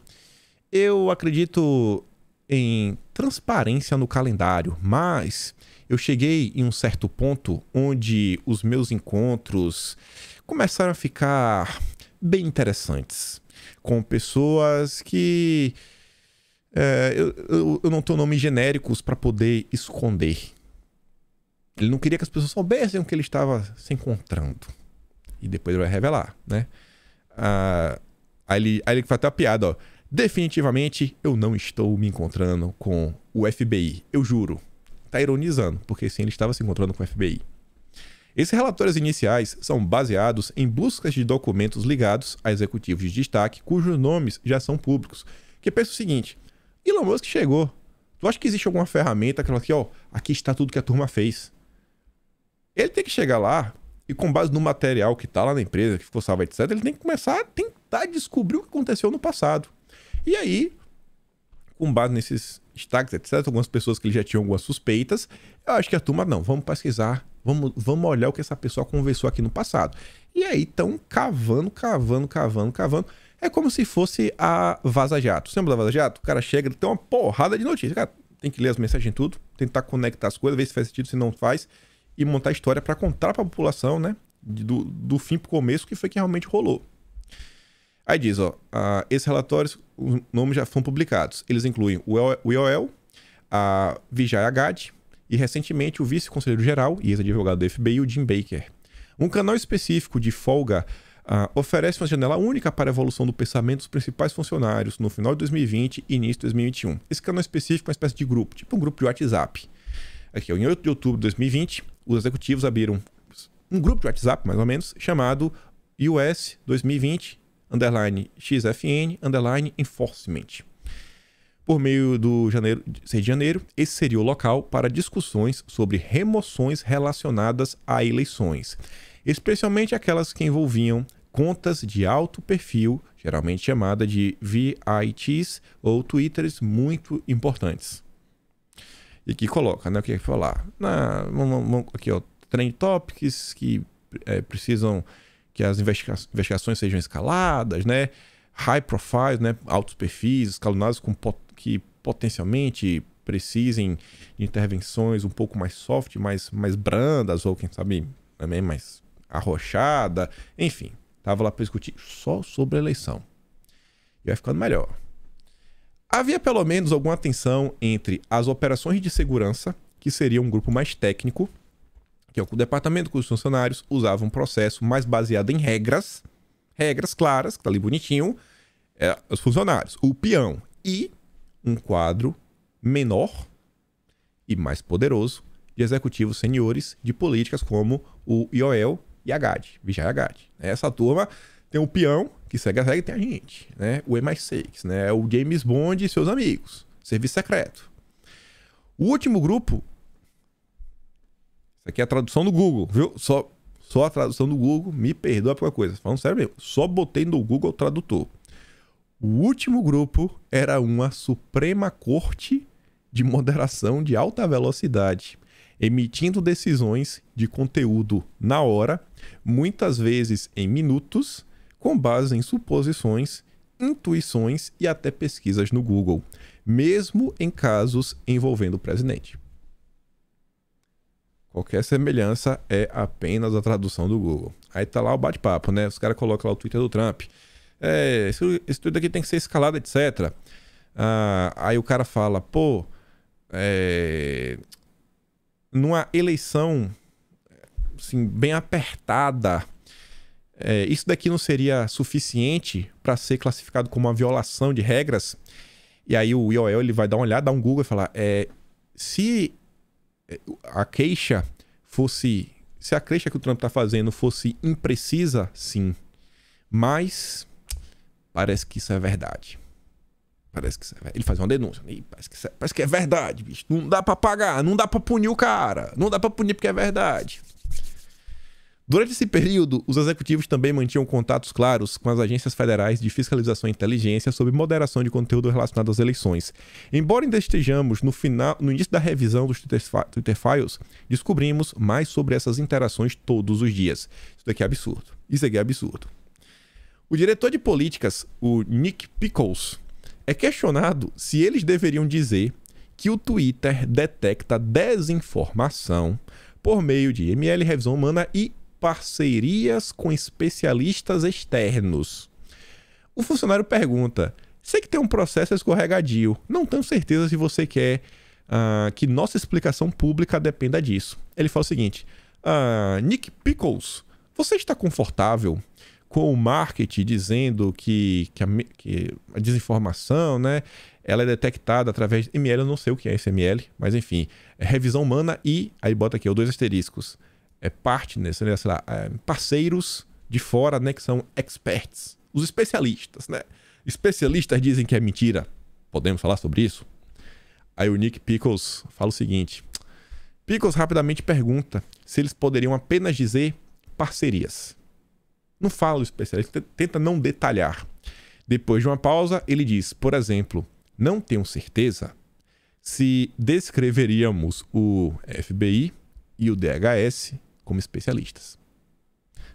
Eu acredito em transparência no calendário, mas eu cheguei em um certo ponto onde os meus encontros começaram a ficar bem interessantes com pessoas que. É, eu, eu, eu, não tenho nomes genéricos para poder esconder. Ele não queria que as pessoas soubessem que ele estava se encontrando. E depois ele vai revelar, né? Ah, aí, ele, aí ele faz até uma piada, ó. Definitivamente eu não estou me encontrando com o FBI, eu juro. Tá ironizando, porque sim, ele estava se encontrando com o FBI. Esses relatórios iniciais são baseados em buscas de documentos ligados a executivos de destaque cujos nomes já são públicos. Que pensa o seguinte: Elon Musk chegou. Tu acha que existe alguma ferramenta que fala aqui, assim, ó, aqui está tudo que a turma fez? Ele tem que chegar lá e, com base no material que está lá na empresa, que ficou salvo, etc., ele tem que começar a tentar descobrir o que aconteceu no passado. E aí, com base nesses destaques, etc., algumas pessoas que ele já tinham algumas suspeitas, eu acho que a turma, não, vamos pesquisar, vamos, vamos olhar o que essa pessoa conversou aqui no passado. E aí estão cavando, cavando, cavando, cavando. É como se fosse a Vaza Jato. Você lembra da Vaza Jato? O cara chega, ele tem uma porrada de notícias. Cara, tem que ler as mensagens tudo, tentar conectar as coisas, ver se faz sentido, se não faz, e montar a história para contar para a população, né? Do, do fim pro começo, o que foi que realmente rolou. Aí diz, ó, uh, esses relatórios, os nomes já foram publicados. Eles incluem o IOL, a Vijay Agad e, recentemente, o vice-conselheiro-geral e ex-advogado do FBI, o Jim Baker. Um canal específico de folga uh, oferece uma janela única para a evolução do pensamento dos principais funcionários no final de 2020 e início de 2021. Esse canal específico é uma espécie de grupo, tipo um grupo de WhatsApp. Aqui, ó, em 8 de outubro de 2020, os executivos abriram um grupo de WhatsApp, mais ou menos, chamado US 2020 underline xfn, underline enforcement. Por meio do janeiro, 6 de janeiro, esse seria o local para discussões sobre remoções relacionadas a eleições, especialmente aquelas que envolviam contas de alto perfil, geralmente chamada de VITs ou Twitters muito importantes. E que coloca, né, o que é falar. Na, vamos, vamos, aqui, ó, trend topics que é, precisam que as investiga investigações sejam escaladas, né? High profile, né? Altos perfis, escalonados com pot que potencialmente precisem de intervenções um pouco mais soft, mais, mais brandas, ou quem sabe também mais arrochada. Enfim, tava lá para discutir só sobre a eleição. E vai ficando melhor. Havia pelo menos alguma tensão entre as operações de segurança, que seria um grupo mais técnico, que é o departamento com os funcionários usava um processo mais baseado em regras, regras claras, que tá ali bonitinho, é, os funcionários, o peão e um quadro menor e mais poderoso de executivos senhores de políticas como o IOEL e a GAD, Vijay Haddad. Essa turma tem o peão, que segue a regra, e tem a gente, né? O MI6, né? É o James Bond e seus amigos, serviço secreto. O último grupo isso aqui é a tradução do Google, viu? Só, só a tradução do Google, me perdoa por uma coisa. Falando sério mesmo, só botei no Google Tradutor. O último grupo era uma Suprema Corte de Moderação de Alta Velocidade, emitindo decisões de conteúdo na hora, muitas vezes em minutos, com base em suposições, intuições e até pesquisas no Google, mesmo em casos envolvendo o presidente. Qualquer semelhança é apenas a tradução do Google. Aí tá lá o bate-papo, né? Os caras colocam lá o Twitter do Trump. É, esse, Twitter aqui tem que ser escalado, etc. Ah, aí o cara fala, pô, é, numa eleição assim, bem apertada, é, isso daqui não seria suficiente para ser classificado como uma violação de regras? E aí o IOL ele vai dar uma olhada, dar um Google e falar: é, se a queixa fosse. Se a queixa que o Trump está fazendo fosse imprecisa, sim. Mas parece que isso é verdade. Parece que isso é verdade. Ele faz uma denúncia. E parece, que é, parece que é verdade, bicho. Não dá para pagar, não dá para punir o cara. Não dá para punir porque é verdade. Durante esse período, os executivos também mantinham contatos claros com as agências federais de fiscalização e inteligência sobre moderação de conteúdo relacionado às eleições. Embora ainda estejamos no, final, no início da revisão dos Twitter Files, descobrimos mais sobre essas interações todos os dias. Isso daqui é absurdo. Isso aqui é absurdo. O diretor de políticas, o Nick Pickles, é questionado se eles deveriam dizer que o Twitter detecta desinformação por meio de ML, revisão humana e parcerias com especialistas externos. O funcionário pergunta: sei que tem um processo escorregadio, não tenho certeza se você quer uh, que nossa explicação pública dependa disso. Ele fala o seguinte: uh, Nick Pickles, você está confortável com o marketing dizendo que, que, a, que a desinformação, né? ela é detectada através de ML, eu não sei o que é SML, mas enfim, é revisão humana e, aí bota aqui, os dois asteriscos, é, partners, né, lá, é, parceiros de fora, né, que são experts, os especialistas, né? Especialistas dizem que é mentira. Podemos falar sobre isso? Aí o Nick Pickles fala o seguinte: Pickles rapidamente pergunta se eles poderiam apenas dizer parcerias. Não fala o especialista, tenta não detalhar. Depois de uma pausa, ele diz, por exemplo, não tenho certeza se descreveríamos o FBI e o DHS como especialistas.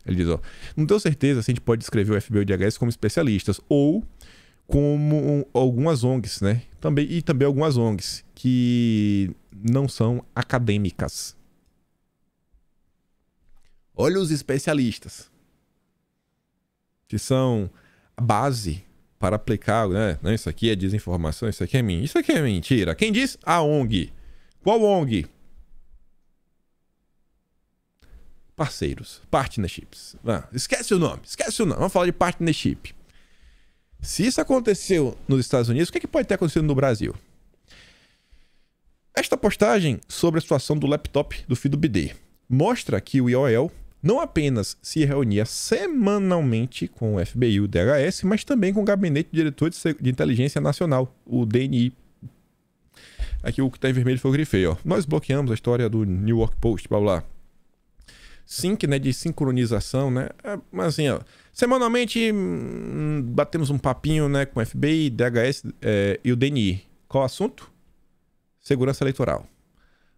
Ele diz, ó, não tenho certeza se a gente pode descrever o FBI e o DHS como especialistas ou como algumas ONGs, né? Também, e também algumas ONGs que não são acadêmicas. Olha os especialistas, que são a base para aplicar, né? Isso aqui é desinformação, isso aqui é mentira. Isso aqui é mentira. Quem diz? A ONG. Qual ONG? parceiros, partnerships. Ah, esquece o nome, esquece o nome. Vamos falar de partnership. Se isso aconteceu nos Estados Unidos, o que, é que pode ter acontecido no Brasil? Esta postagem sobre a situação do laptop do Fido BD mostra que o IOL não apenas se reunia semanalmente com o FBI e o DHS, mas também com o Gabinete de Diretor de Inteligência Nacional, o DNI. Aqui o que está em vermelho foi o grifei, ó. Nós bloqueamos a história do New York Post, blá blá sync, né? De sincronização, né? É, mas assim, ó, semanalmente hum, batemos um papinho né, com o FBI, DHS é, e o DNI. Qual o assunto? Segurança eleitoral.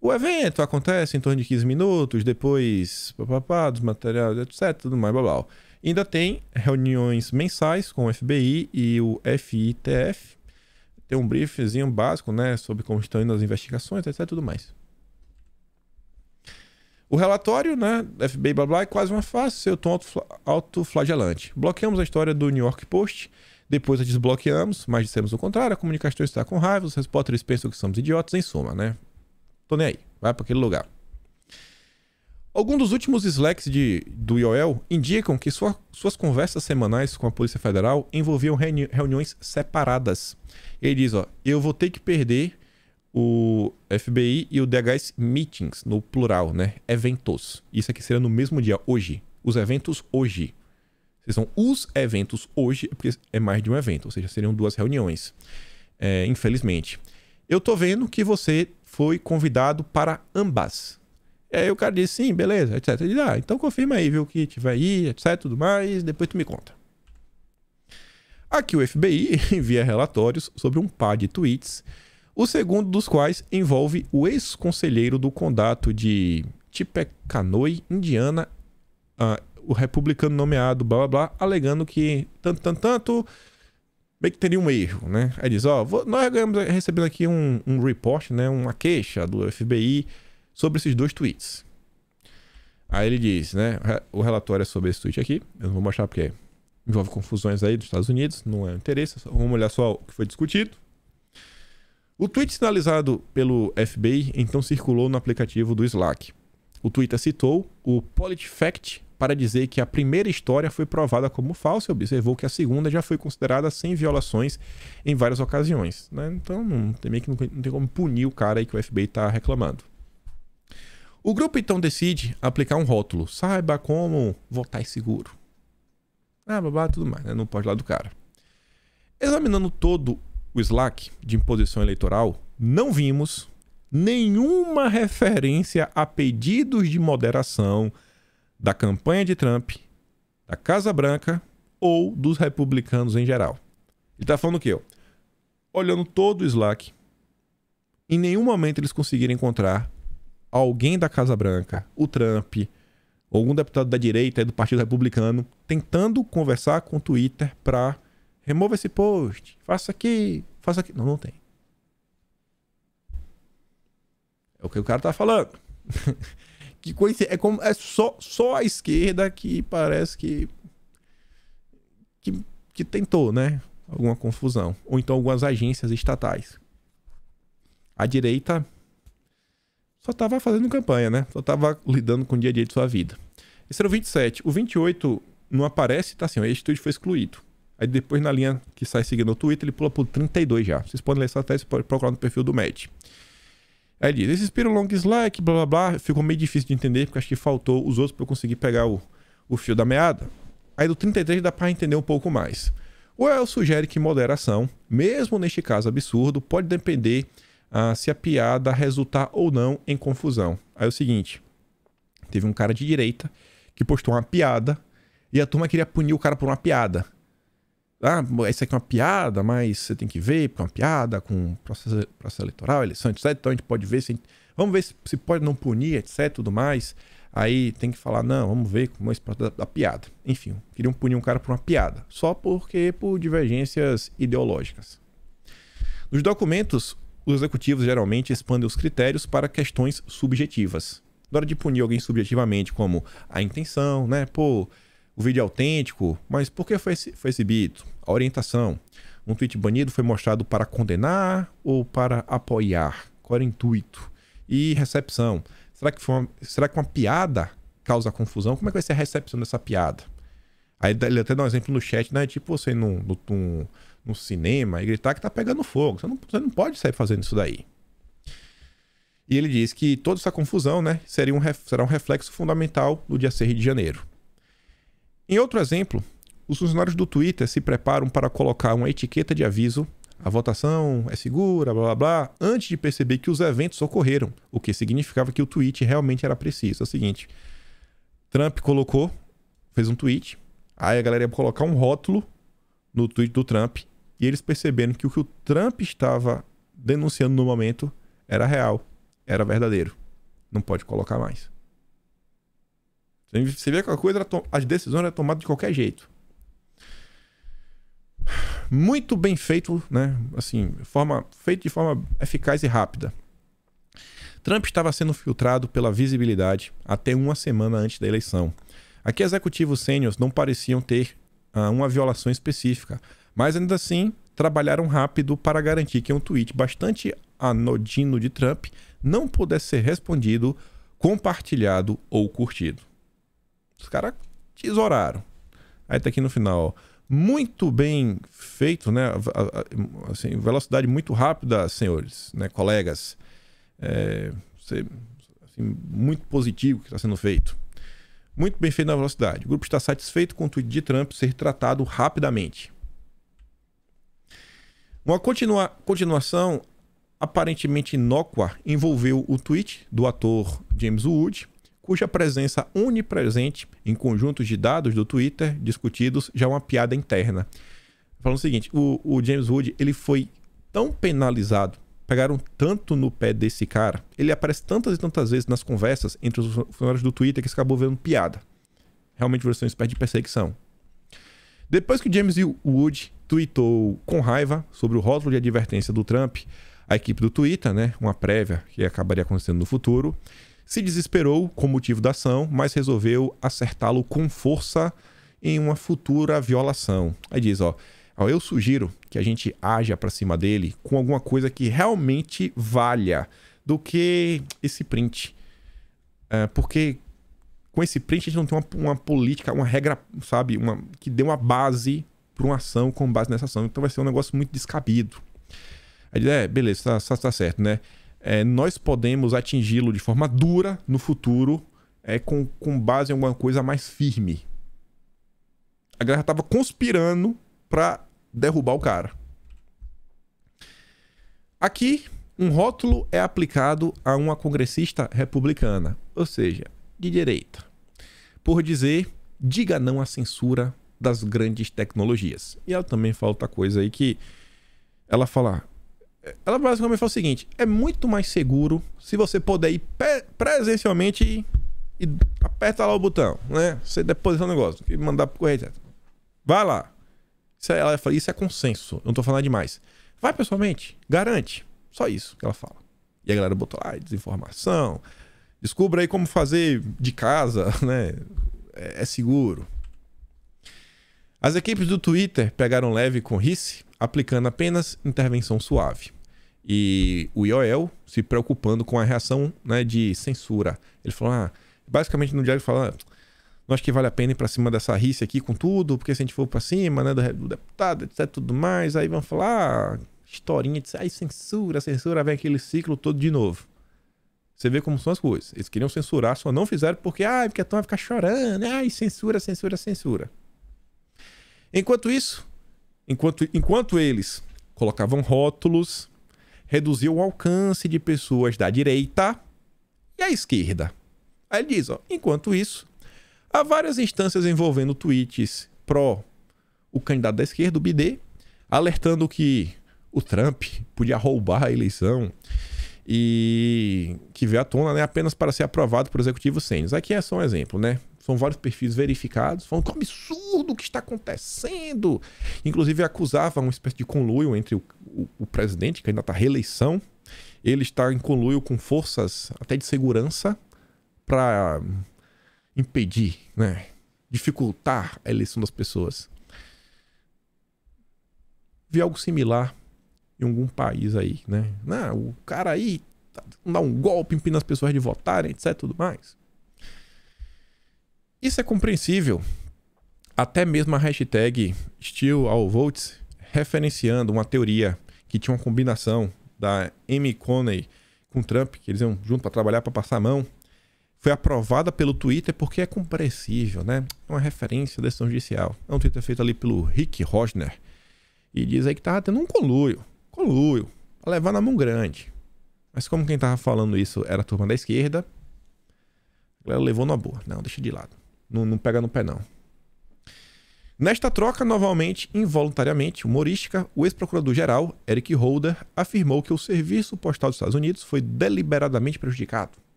O evento acontece em torno de 15 minutos, depois papapá, dos materiais, etc, tudo mais, blá, blá. Ainda tem reuniões mensais com o FBI e o FITF. Tem um briefzinho básico, né, sobre como estão indo as investigações, etc, tudo mais. O relatório, né, FBI blá blá, é quase uma face, eu tô autoflagelante. Bloqueamos a história do New York Post, depois a desbloqueamos, mas dissemos o contrário, a comunicação está com raiva, os repórteres pensam que somos idiotas, em suma, né? Tô nem aí, vai para aquele lugar. Alguns dos últimos slacks de, do IOL indicam que sua, suas conversas semanais com a Polícia Federal envolviam reuni, reuniões separadas. Ele diz, ó, eu vou ter que perder o FBI e o DHS Meetings, no plural, né? Eventos. Isso aqui seria no mesmo dia, hoje. Os eventos hoje. Vocês são os eventos hoje, é porque é mais de um evento, ou seja, seriam duas reuniões. É, infelizmente. Eu tô vendo que você foi convidado para ambas. E aí o cara disse, sim, beleza, etc. Ele, ah, então confirma aí, viu, que tiver aí, etc, tudo mais, depois tu me conta. Aqui o FBI envia relatórios sobre um par de tweets o segundo dos quais envolve o ex-conselheiro do condado de Tippecanoe, Indiana, uh, o republicano nomeado, blá blá blá, alegando que tanto, tanto, tanto, meio que teria um erro, né? Aí diz, ó, oh, nós recebemos aqui um, um report, né, uma queixa do FBI sobre esses dois tweets. Aí ele diz, né, o relatório é sobre esse tweet aqui, eu não vou mostrar porque envolve confusões aí dos Estados Unidos, não é interesse, vamos olhar só o que foi discutido. O tweet sinalizado pelo FBI então circulou no aplicativo do Slack. O Twitter citou o PolitFact para dizer que a primeira história foi provada como falsa e observou que a segunda já foi considerada sem violações em várias ocasiões. Né? Então, não tem, meio que não, tem como punir o cara aí que o FBI está reclamando. O grupo então decide aplicar um rótulo. Saiba como votar seguro. Ah, babá, tudo mais, né? Não pode lá do cara. Examinando todo o Slack de imposição eleitoral, não vimos nenhuma referência a pedidos de moderação da campanha de Trump, da Casa Branca ou dos republicanos em geral. Ele está falando o quê? Olhando todo o Slack, em nenhum momento eles conseguiram encontrar alguém da Casa Branca, o Trump, algum deputado da direita do Partido Republicano, tentando conversar com o Twitter para remova esse post, faça aqui, faça aqui. Não, não tem. É o que o cara tá falando. que coisa. É, como, é só, só a esquerda que parece que, que. que tentou, né? Alguma confusão. Ou então algumas agências estatais. A direita só tava fazendo campanha, né? Só tava lidando com o dia a dia de sua vida. Esse era o 27. O 28 não aparece, tá assim, o estúdio foi excluído. Aí depois na linha que sai seguindo o Twitter, ele pula pro 32 já. Vocês podem ler essa tese, pode procurar no perfil do Matt. Aí ele diz, esse Spiro Long Slack, blá blá blá, ficou meio difícil de entender, porque acho que faltou os outros para eu conseguir pegar o, o fio da meada. Aí do 33 dá para entender um pouco mais. O El sugere que moderação, mesmo neste caso absurdo, pode depender ah, se a piada resultar ou não em confusão. Aí é o seguinte, teve um cara de direita que postou uma piada e a turma queria punir o cara por uma piada. Ah, isso aqui é uma piada, mas você tem que ver, porque é uma piada com processo, processo eleitoral, eleição, etc. Então a gente pode ver se. Gente, vamos ver se, se pode não punir, etc. tudo mais. Aí tem que falar, não, vamos ver como é esse processo da, da piada. Enfim, queriam punir um cara por uma piada. Só porque por divergências ideológicas. Nos documentos, os executivos geralmente expandem os critérios para questões subjetivas. Na hora de punir alguém subjetivamente, como a intenção, né? Pô, o vídeo é autêntico, mas por que foi, foi exibido? A orientação. Um tweet banido foi mostrado para condenar ou para apoiar? Qual era o intuito? E recepção. Será que, foi uma, será que uma piada causa confusão? Como é que vai ser a recepção dessa piada? Aí ele até dá um exemplo no chat, né? Tipo você no num, cinema e gritar que tá pegando fogo. Você não, você não pode sair fazendo isso daí. E ele diz que toda essa confusão né, seria um, será um reflexo fundamental do dia 6 de janeiro. Em outro exemplo, os funcionários do Twitter se preparam para colocar uma etiqueta de aviso a votação é segura, blá blá blá, antes de perceber que os eventos ocorreram, o que significava que o tweet realmente era preciso. É o seguinte: Trump colocou, fez um tweet, aí a galera ia colocar um rótulo no tweet do Trump, e eles perceberam que o que o Trump estava denunciando no momento era real, era verdadeiro. Não pode colocar mais. Você vê que a coisa, as decisões eram tomadas de qualquer jeito. Muito bem feito, né? Assim, forma, feito de forma eficaz e rápida. Trump estava sendo filtrado pela visibilidade até uma semana antes da eleição. Aqui, executivos sênios não pareciam ter ah, uma violação específica, mas ainda assim trabalharam rápido para garantir que um tweet bastante anodino de Trump não pudesse ser respondido, compartilhado ou curtido. Os caras tesouraram. Aí tá aqui no final, ó. Muito bem feito, né? Assim, velocidade muito rápida, senhores, né? Colegas. É, assim, muito positivo que está sendo feito. Muito bem feito na velocidade. O grupo está satisfeito com o tweet de Trump ser tratado rapidamente. Uma continua continuação aparentemente inócua envolveu o tweet do ator James Wood, cuja presença onipresente em conjuntos de dados do Twitter discutidos já é uma piada interna. Falando o seguinte, o, o James Wood ele foi tão penalizado, pegaram tanto no pé desse cara, ele aparece tantas e tantas vezes nas conversas entre os funcionários do Twitter que isso acabou vendo piada. Realmente versão espécie de perseguição. Depois que James Wood tweetou com raiva sobre o rótulo de advertência do Trump, a equipe do Twitter, né, uma prévia que acabaria acontecendo no futuro, se desesperou com o motivo da ação, mas resolveu acertá-lo com força em uma futura violação. Aí diz, ó, ó eu sugiro que a gente haja para cima dele com alguma coisa que realmente valha do que esse print. É, porque com esse print a gente não tem uma, uma política, uma regra, sabe, uma, que dê uma base para uma ação com base nessa ação. Então vai ser um negócio muito descabido. Aí diz, é, beleza, tá, tá, tá certo, né? é, nós podemos atingi-lo de forma dura no futuro, é, com, com base em alguma coisa mais firme. A galera tava conspirando para derrubar o cara. Aqui, um rótulo é aplicado a uma congressista republicana, ou seja, de direita, por dizer diga não à censura das grandes tecnologias. E ela também fala outra coisa aí que ela fala: ela basicamente fala o seguinte: é muito mais seguro se você puder ir presencialmente e, e aperta lá o botão, né? Você deposita o negócio e mandar pro correio, etc. Vai lá. Isso é, ela falou isso é consenso, eu não tô falando demais. Vai pessoalmente, garante. Só isso que ela fala. E a galera botou lá, desinformação. Descubra aí como fazer de casa, né? É, é seguro. As equipes do Twitter pegaram leve com Risse aplicando apenas intervenção suave. E o IOL se preocupando com a reação né, de censura. Ele falou: ah, basicamente no diário fala. Não acho que vale a pena ir para cima dessa rice aqui com tudo, porque se a gente for para cima, né, do, deputado, etc, tudo mais, aí vão falar ah, historinha, etc, aí censura, censura, vem aquele ciclo todo de novo. Você vê como são as coisas. Eles queriam censurar, só não fizeram porque, ah, porque a Tom vai ficar chorando, ai, censura, censura, censura. Enquanto isso, Enquanto, enquanto eles colocavam rótulos, reduziu o alcance de pessoas da direita e à esquerda. Aí ele diz: ó, enquanto isso, há várias instâncias envolvendo tweets pró o candidato da esquerda, o BD, alertando que o Trump podia roubar a eleição e que veio à tona né, apenas para ser aprovado por executivos sênios. Aqui é só um exemplo, né? São vários perfis verificados falando que é um absurdo o que está acontecendo. Inclusive acusava uma espécie de conluio entre o, o, o presidente, que ainda está reeleição, ele está em conluio com forças até de segurança para impedir, né? dificultar a eleição das pessoas. Vi algo similar em algum país aí, né? o cara aí dá um golpe, impedindo as pessoas de votarem, etc, tudo mais. Isso é compreensível. Até mesmo a hashtag SteelAllVotes referenciando uma teoria que tinha uma combinação da Amy Coney com Trump, que eles iam junto para trabalhar para passar a mão, foi aprovada pelo Twitter porque é compreensível, né? É uma referência à decisão judicial. É um Twitter feito ali pelo Rick Rosner. E diz aí que tava tendo um coluio. Coluio. Pra levar na mão grande. Mas como quem tava falando isso era a turma da esquerda, a galera levou na boa. Não, deixa de lado não, não pega no pé, não. Nesta troca, novamente involuntariamente humorística, o ex-procurador-geral, Eric Holder, afirmou que o serviço postal dos Estados Unidos foi deliberadamente prejudicado.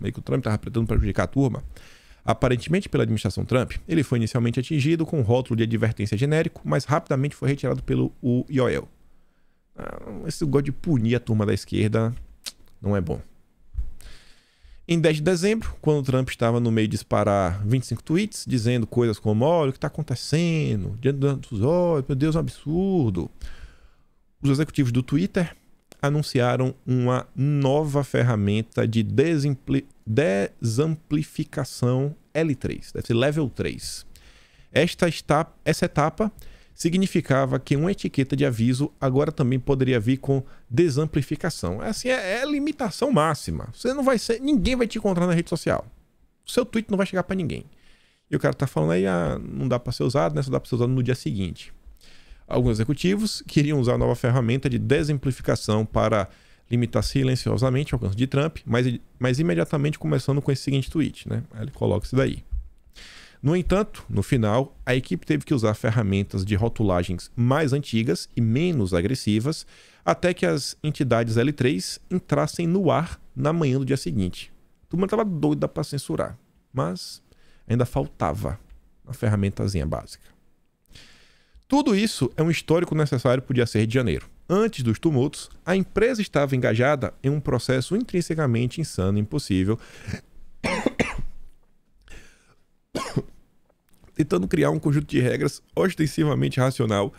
Meio que o Trump estava tentando prejudicar a turma. Aparentemente pela administração Trump, ele foi inicialmente atingido com um rótulo de advertência genérico, mas rapidamente foi retirado pelo IOL. Ah, esse gosto de punir a turma da esquerda não é bom. Em 10 de dezembro, quando Trump estava no meio de disparar 25 tweets, dizendo coisas como: olha o que está acontecendo, diante dos olhos, meu Deus, é um absurdo. Os executivos do Twitter anunciaram uma nova ferramenta de desamplificação L3, deve ser level 3. Esta, essa etapa significava que uma etiqueta de aviso agora também poderia vir com desamplificação. É Assim, é, é limitação máxima. Você não vai ser, ninguém vai te encontrar na rede social. O seu tweet não vai chegar para ninguém. E o cara tá falando aí, ah, não dá para ser usado, né? Só dá para ser usado no dia seguinte. Alguns executivos queriam usar a nova ferramenta de desamplificação para limitar silenciosamente o alcance de Trump, mas, mas imediatamente começando com esse seguinte tweet, né? Aí ele coloca isso daí. No entanto, no final, a equipe teve que usar ferramentas de rotulagens mais antigas e menos agressivas até que as entidades L3 entrassem no ar na manhã do dia seguinte. Todo mundo estava doida para censurar, mas ainda faltava uma ferramentazinha básica. Tudo isso é um histórico necessário para o dia 6 de janeiro. Antes dos tumultos, a empresa estava engajada em um processo intrinsecamente insano e impossível tentando criar um conjunto de regras ostensivamente racional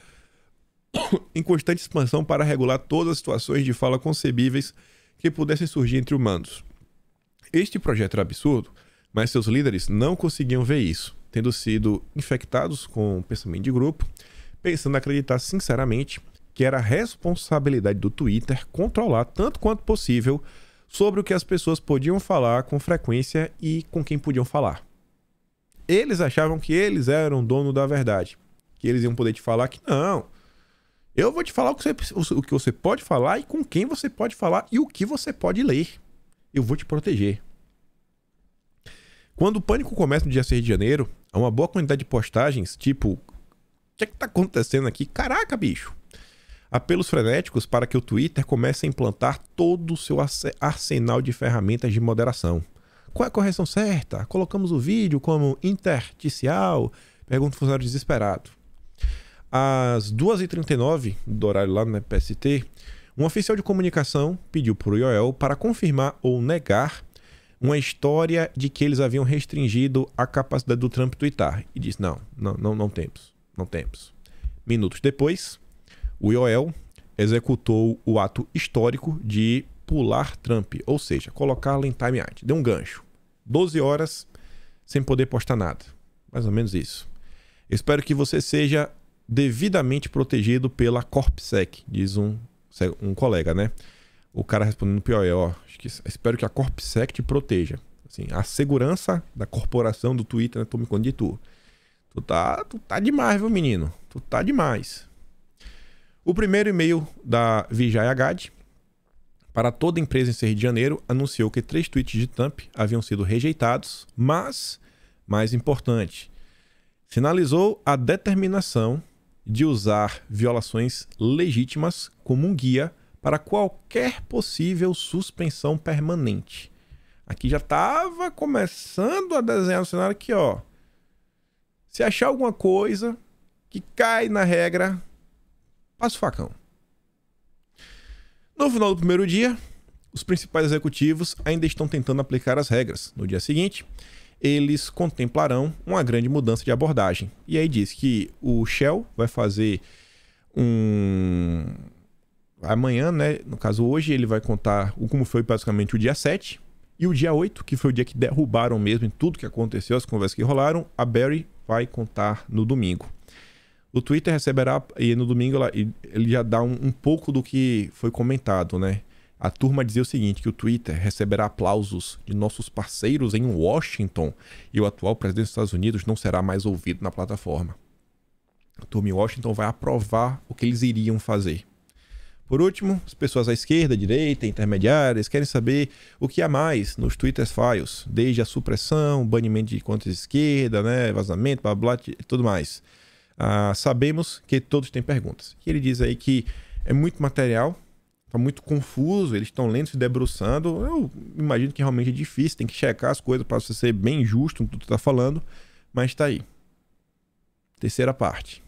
em constante expansão para regular todas as situações de fala concebíveis que pudessem surgir entre humanos. Este projeto era absurdo, mas seus líderes não conseguiam ver isso, tendo sido infectados com o pensamento de grupo, pensando acreditar sinceramente que era a responsabilidade do Twitter controlar tanto quanto possível sobre o que as pessoas podiam falar com frequência e com quem podiam falar eles achavam que eles eram dono da verdade. Que eles iam poder te falar que não. Eu vou te falar o que, você, o que você pode falar e com quem você pode falar e o que você pode ler. Eu vou te proteger. Quando o pânico começa no dia 6 de janeiro, há uma boa quantidade de postagens, tipo: O que é que tá acontecendo aqui? Caraca, bicho! Apelos frenéticos para que o Twitter comece a implantar todo o seu arsenal de ferramentas de moderação qual é a correção certa? Colocamos o vídeo como intersticial? Pergunta o funcionário desesperado. Às 2h39 do horário lá no né, PST, um oficial de comunicação pediu para o IOL para confirmar ou negar uma história de que eles haviam restringido a capacidade do Trump twittar. E disse: não, não, não, não temos. Não temos. Minutos depois, o IOL executou o ato histórico de pular Trump, ou seja, colocá-lo em timeout. Deu um gancho. 12 horas sem poder postar nada. Mais ou menos isso. espero que você seja devidamente protegido pela Corpsec, diz um, um colega, né? O cara respondendo pior é, ó, que, espero que a Corpsec te proteja. Assim, a segurança da corporação do Twitter, né? me conta de tu. Tu tá, tu tá demais, viu, menino? Tu tá demais. O primeiro e-mail da Vijay Agad, para toda empresa em 6 de janeiro, anunciou que três tweets de Trump haviam sido rejeitados, mas, mais importante, sinalizou a determinação de usar violações legítimas como um guia para qualquer possível suspensão permanente. Aqui já estava começando a desenhar o cenário aqui, ó. Se achar alguma coisa que cai na regra, passa o facão. No final do primeiro dia, os principais executivos ainda estão tentando aplicar as regras. No dia seguinte, eles contemplarão uma grande mudança de abordagem. E aí diz que o Shell vai fazer um. Amanhã, né? No caso, hoje, ele vai contar como foi basicamente o dia 7. E o dia 8, que foi o dia que derrubaram mesmo em tudo que aconteceu, as conversas que rolaram, a Barry vai contar no domingo. O Twitter receberá, e no domingo ela, ele já dá um, um pouco do que foi comentado, né? A turma dizia o seguinte: que o Twitter receberá aplausos de nossos parceiros em Washington e o atual presidente dos Estados Unidos não será mais ouvido na plataforma. A turma em Washington vai aprovar o que eles iriam fazer. Por último, as pessoas à esquerda, à direita, intermediárias, querem saber o que há mais nos Twitter Files, desde a supressão, banimento de contas de esquerda, né, vazamento, blá blá, tudo mais. Ah, sabemos que todos têm perguntas. E ele diz aí que é muito material, está muito confuso, eles estão lendo, se debruçando. Eu imagino que realmente é difícil, tem que checar as coisas para você ser bem justo no que tu está falando, mas está aí. Terceira parte.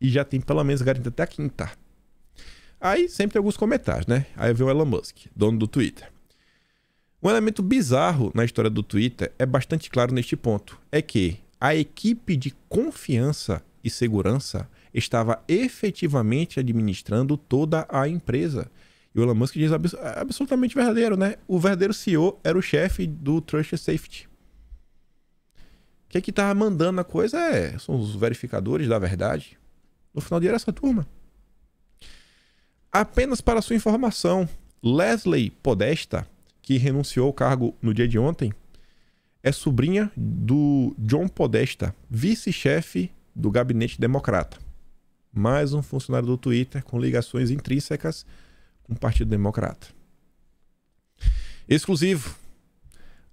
E já tem pelo menos garantido até a quinta. Aí sempre tem alguns comentários, né? Aí vem o Elon Musk, dono do Twitter. Um elemento bizarro na história do Twitter é bastante claro neste ponto: é que a equipe de confiança e segurança, estava efetivamente administrando toda a empresa. E o Elon Musk diz abs absolutamente verdadeiro, né? O verdadeiro CEO era o chefe do Trust Safety. Quem é que estava tá mandando a coisa é, são os verificadores da verdade. No final de era essa turma. Apenas para sua informação, Leslie Podesta, que renunciou ao cargo no dia de ontem, é sobrinha do John Podesta, vice-chefe do gabinete democrata. Mais um funcionário do Twitter com ligações intrínsecas com o Partido Democrata. Exclusivo.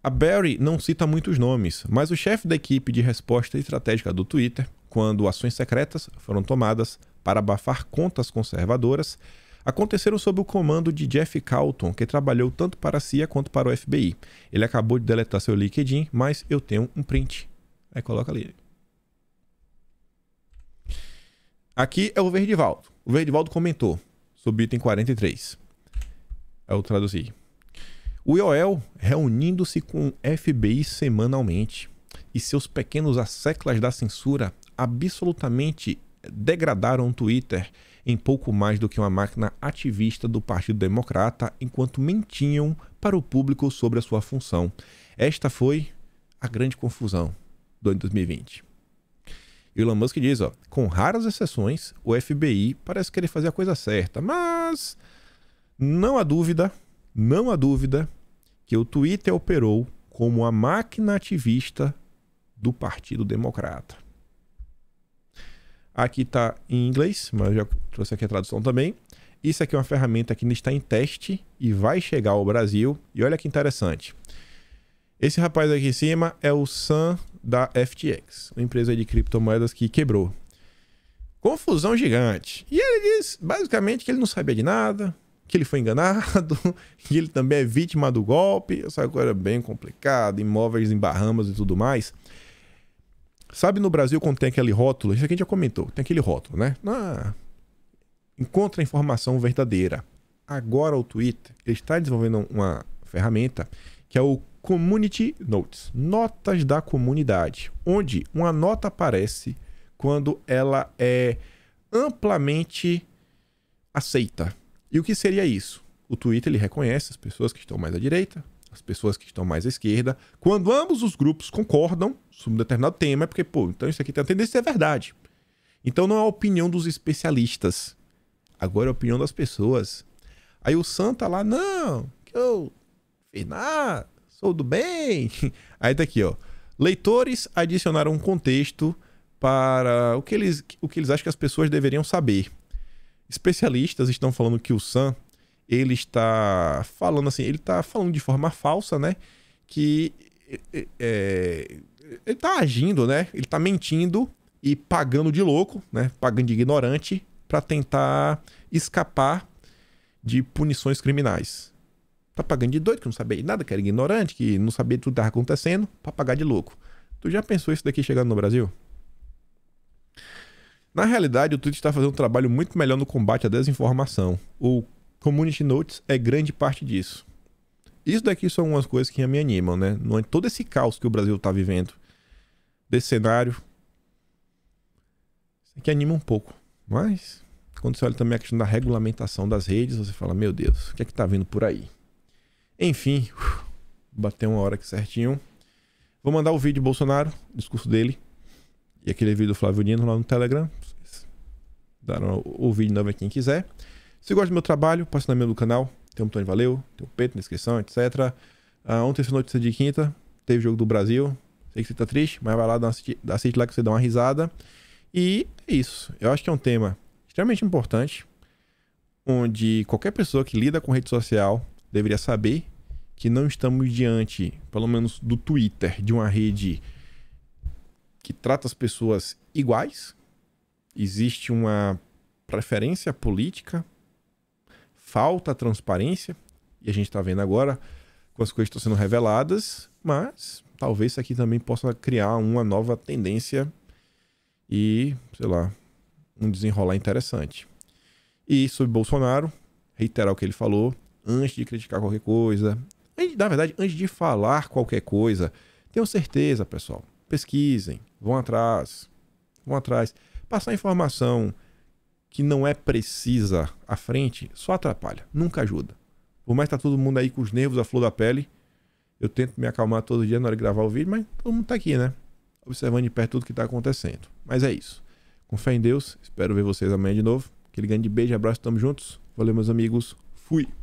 A Barry não cita muitos nomes, mas o chefe da equipe de resposta estratégica do Twitter, quando ações secretas foram tomadas para abafar contas conservadoras, aconteceram sob o comando de Jeff Calton, que trabalhou tanto para a CIA quanto para o FBI. Ele acabou de deletar seu LinkedIn, mas eu tenho um print. Aí coloca ali. Aqui é o Verdivaldo. O Verdivaldo comentou sobre o item 43. Eu traduzi. O IOL reunindo-se com FBI semanalmente e seus pequenos asseclas da censura absolutamente degradaram o Twitter em pouco mais do que uma máquina ativista do Partido Democrata enquanto mentiam para o público sobre a sua função. Esta foi a grande confusão do ano 2020. Elon Musk diz, ó, com raras exceções, o FBI parece querer fazer a coisa certa, mas não há dúvida, não há dúvida que o Twitter operou como a máquina ativista do Partido Democrata. Aqui está em inglês, mas eu já trouxe aqui a tradução também. Isso aqui é uma ferramenta que ainda está em teste e vai chegar ao Brasil. E olha que interessante. Esse rapaz aqui em cima é o Sam da FTX, uma empresa de criptomoedas que quebrou. Confusão gigante. E ele diz basicamente que ele não sabia de nada, que ele foi enganado, que ele também é vítima do golpe, essa coisa é bem complicada, imóveis em Bahamas e tudo mais. Sabe no Brasil quando tem aquele rótulo? Isso aqui a gente já comentou, tem aquele rótulo, né? Ah, encontra a informação verdadeira. Agora o Twitter está desenvolvendo uma ferramenta que é o Community Notes, notas da comunidade, onde uma nota aparece quando ela é amplamente aceita. E o que seria isso? O Twitter ele reconhece as pessoas que estão mais à direita, as pessoas que estão mais à esquerda. Quando ambos os grupos concordam sobre um determinado tema, é porque, pô, então isso aqui tem a tendência a ser verdade. Então não é a opinião dos especialistas. Agora é a opinião das pessoas. Aí o Santa tá lá, não, que eu fiz nada, tudo bem? Aí tá aqui, ó. Leitores adicionaram um contexto para o que eles, o que eles acham que as pessoas deveriam saber. Especialistas estão falando que o Sam ele está falando assim, ele está falando de forma falsa, né? Que é, é ele está agindo, né? Ele está mentindo e pagando de louco, né? Pagando de ignorante para tentar escapar de punições criminais. Tá pagando de doido, que não sabia de nada, que era ignorante, que não sabia tudo que estava acontecendo, pra pagar de louco. Tu já pensou isso daqui chegando no Brasil? Na realidade, o Twitter está fazendo um trabalho muito melhor no combate à desinformação. O Community Notes é grande parte disso. Isso daqui são algumas coisas que me animam, né? Não é todo esse caos que o Brasil está vivendo, desse cenário, isso aqui anima um pouco. Mas quando você olha também a questão da regulamentação das redes, você fala, meu Deus, o que é que está vindo por aí? Enfim, uh, bateu uma hora aqui certinho. Vou mandar o vídeo do Bolsonaro, discurso dele. E aquele vídeo do Flávio Nino lá no Telegram. daram o vídeo novo quem quiser. Se gosta do meu trabalho, passe na minha do canal. Tem um botão de valeu, tem um peito na descrição, etc. Ah, ontem foi notícia de quinta. Teve jogo do Brasil. Sei que você tá triste, mas vai lá, dá assiste, assiste lá que você dá uma risada. E é isso. Eu acho que é um tema extremamente importante. Onde qualquer pessoa que lida com rede social deveria saber que não estamos diante, pelo menos do Twitter, de uma rede que trata as pessoas iguais. Existe uma preferência política, falta transparência, e a gente está vendo agora com as coisas que estão sendo reveladas, mas talvez isso aqui também possa criar uma nova tendência e, sei lá, um desenrolar interessante. E sobre Bolsonaro, reiterar o que ele falou, antes de criticar qualquer coisa, na verdade, antes de falar qualquer coisa, tenham certeza, pessoal. Pesquisem, vão atrás, vão atrás. Passar informação que não é precisa à frente só atrapalha, nunca ajuda. Por mais que tá todo mundo aí com os nervos à flor da pele, eu tento me acalmar todo dia na hora de gravar o vídeo, mas todo mundo tá aqui, né? Observando de perto tudo que tá acontecendo. Mas é isso. Com fé em Deus, espero ver vocês amanhã de novo. Aquele grande beijo, abraço, tamo juntos. Valeu, meus amigos. Fui!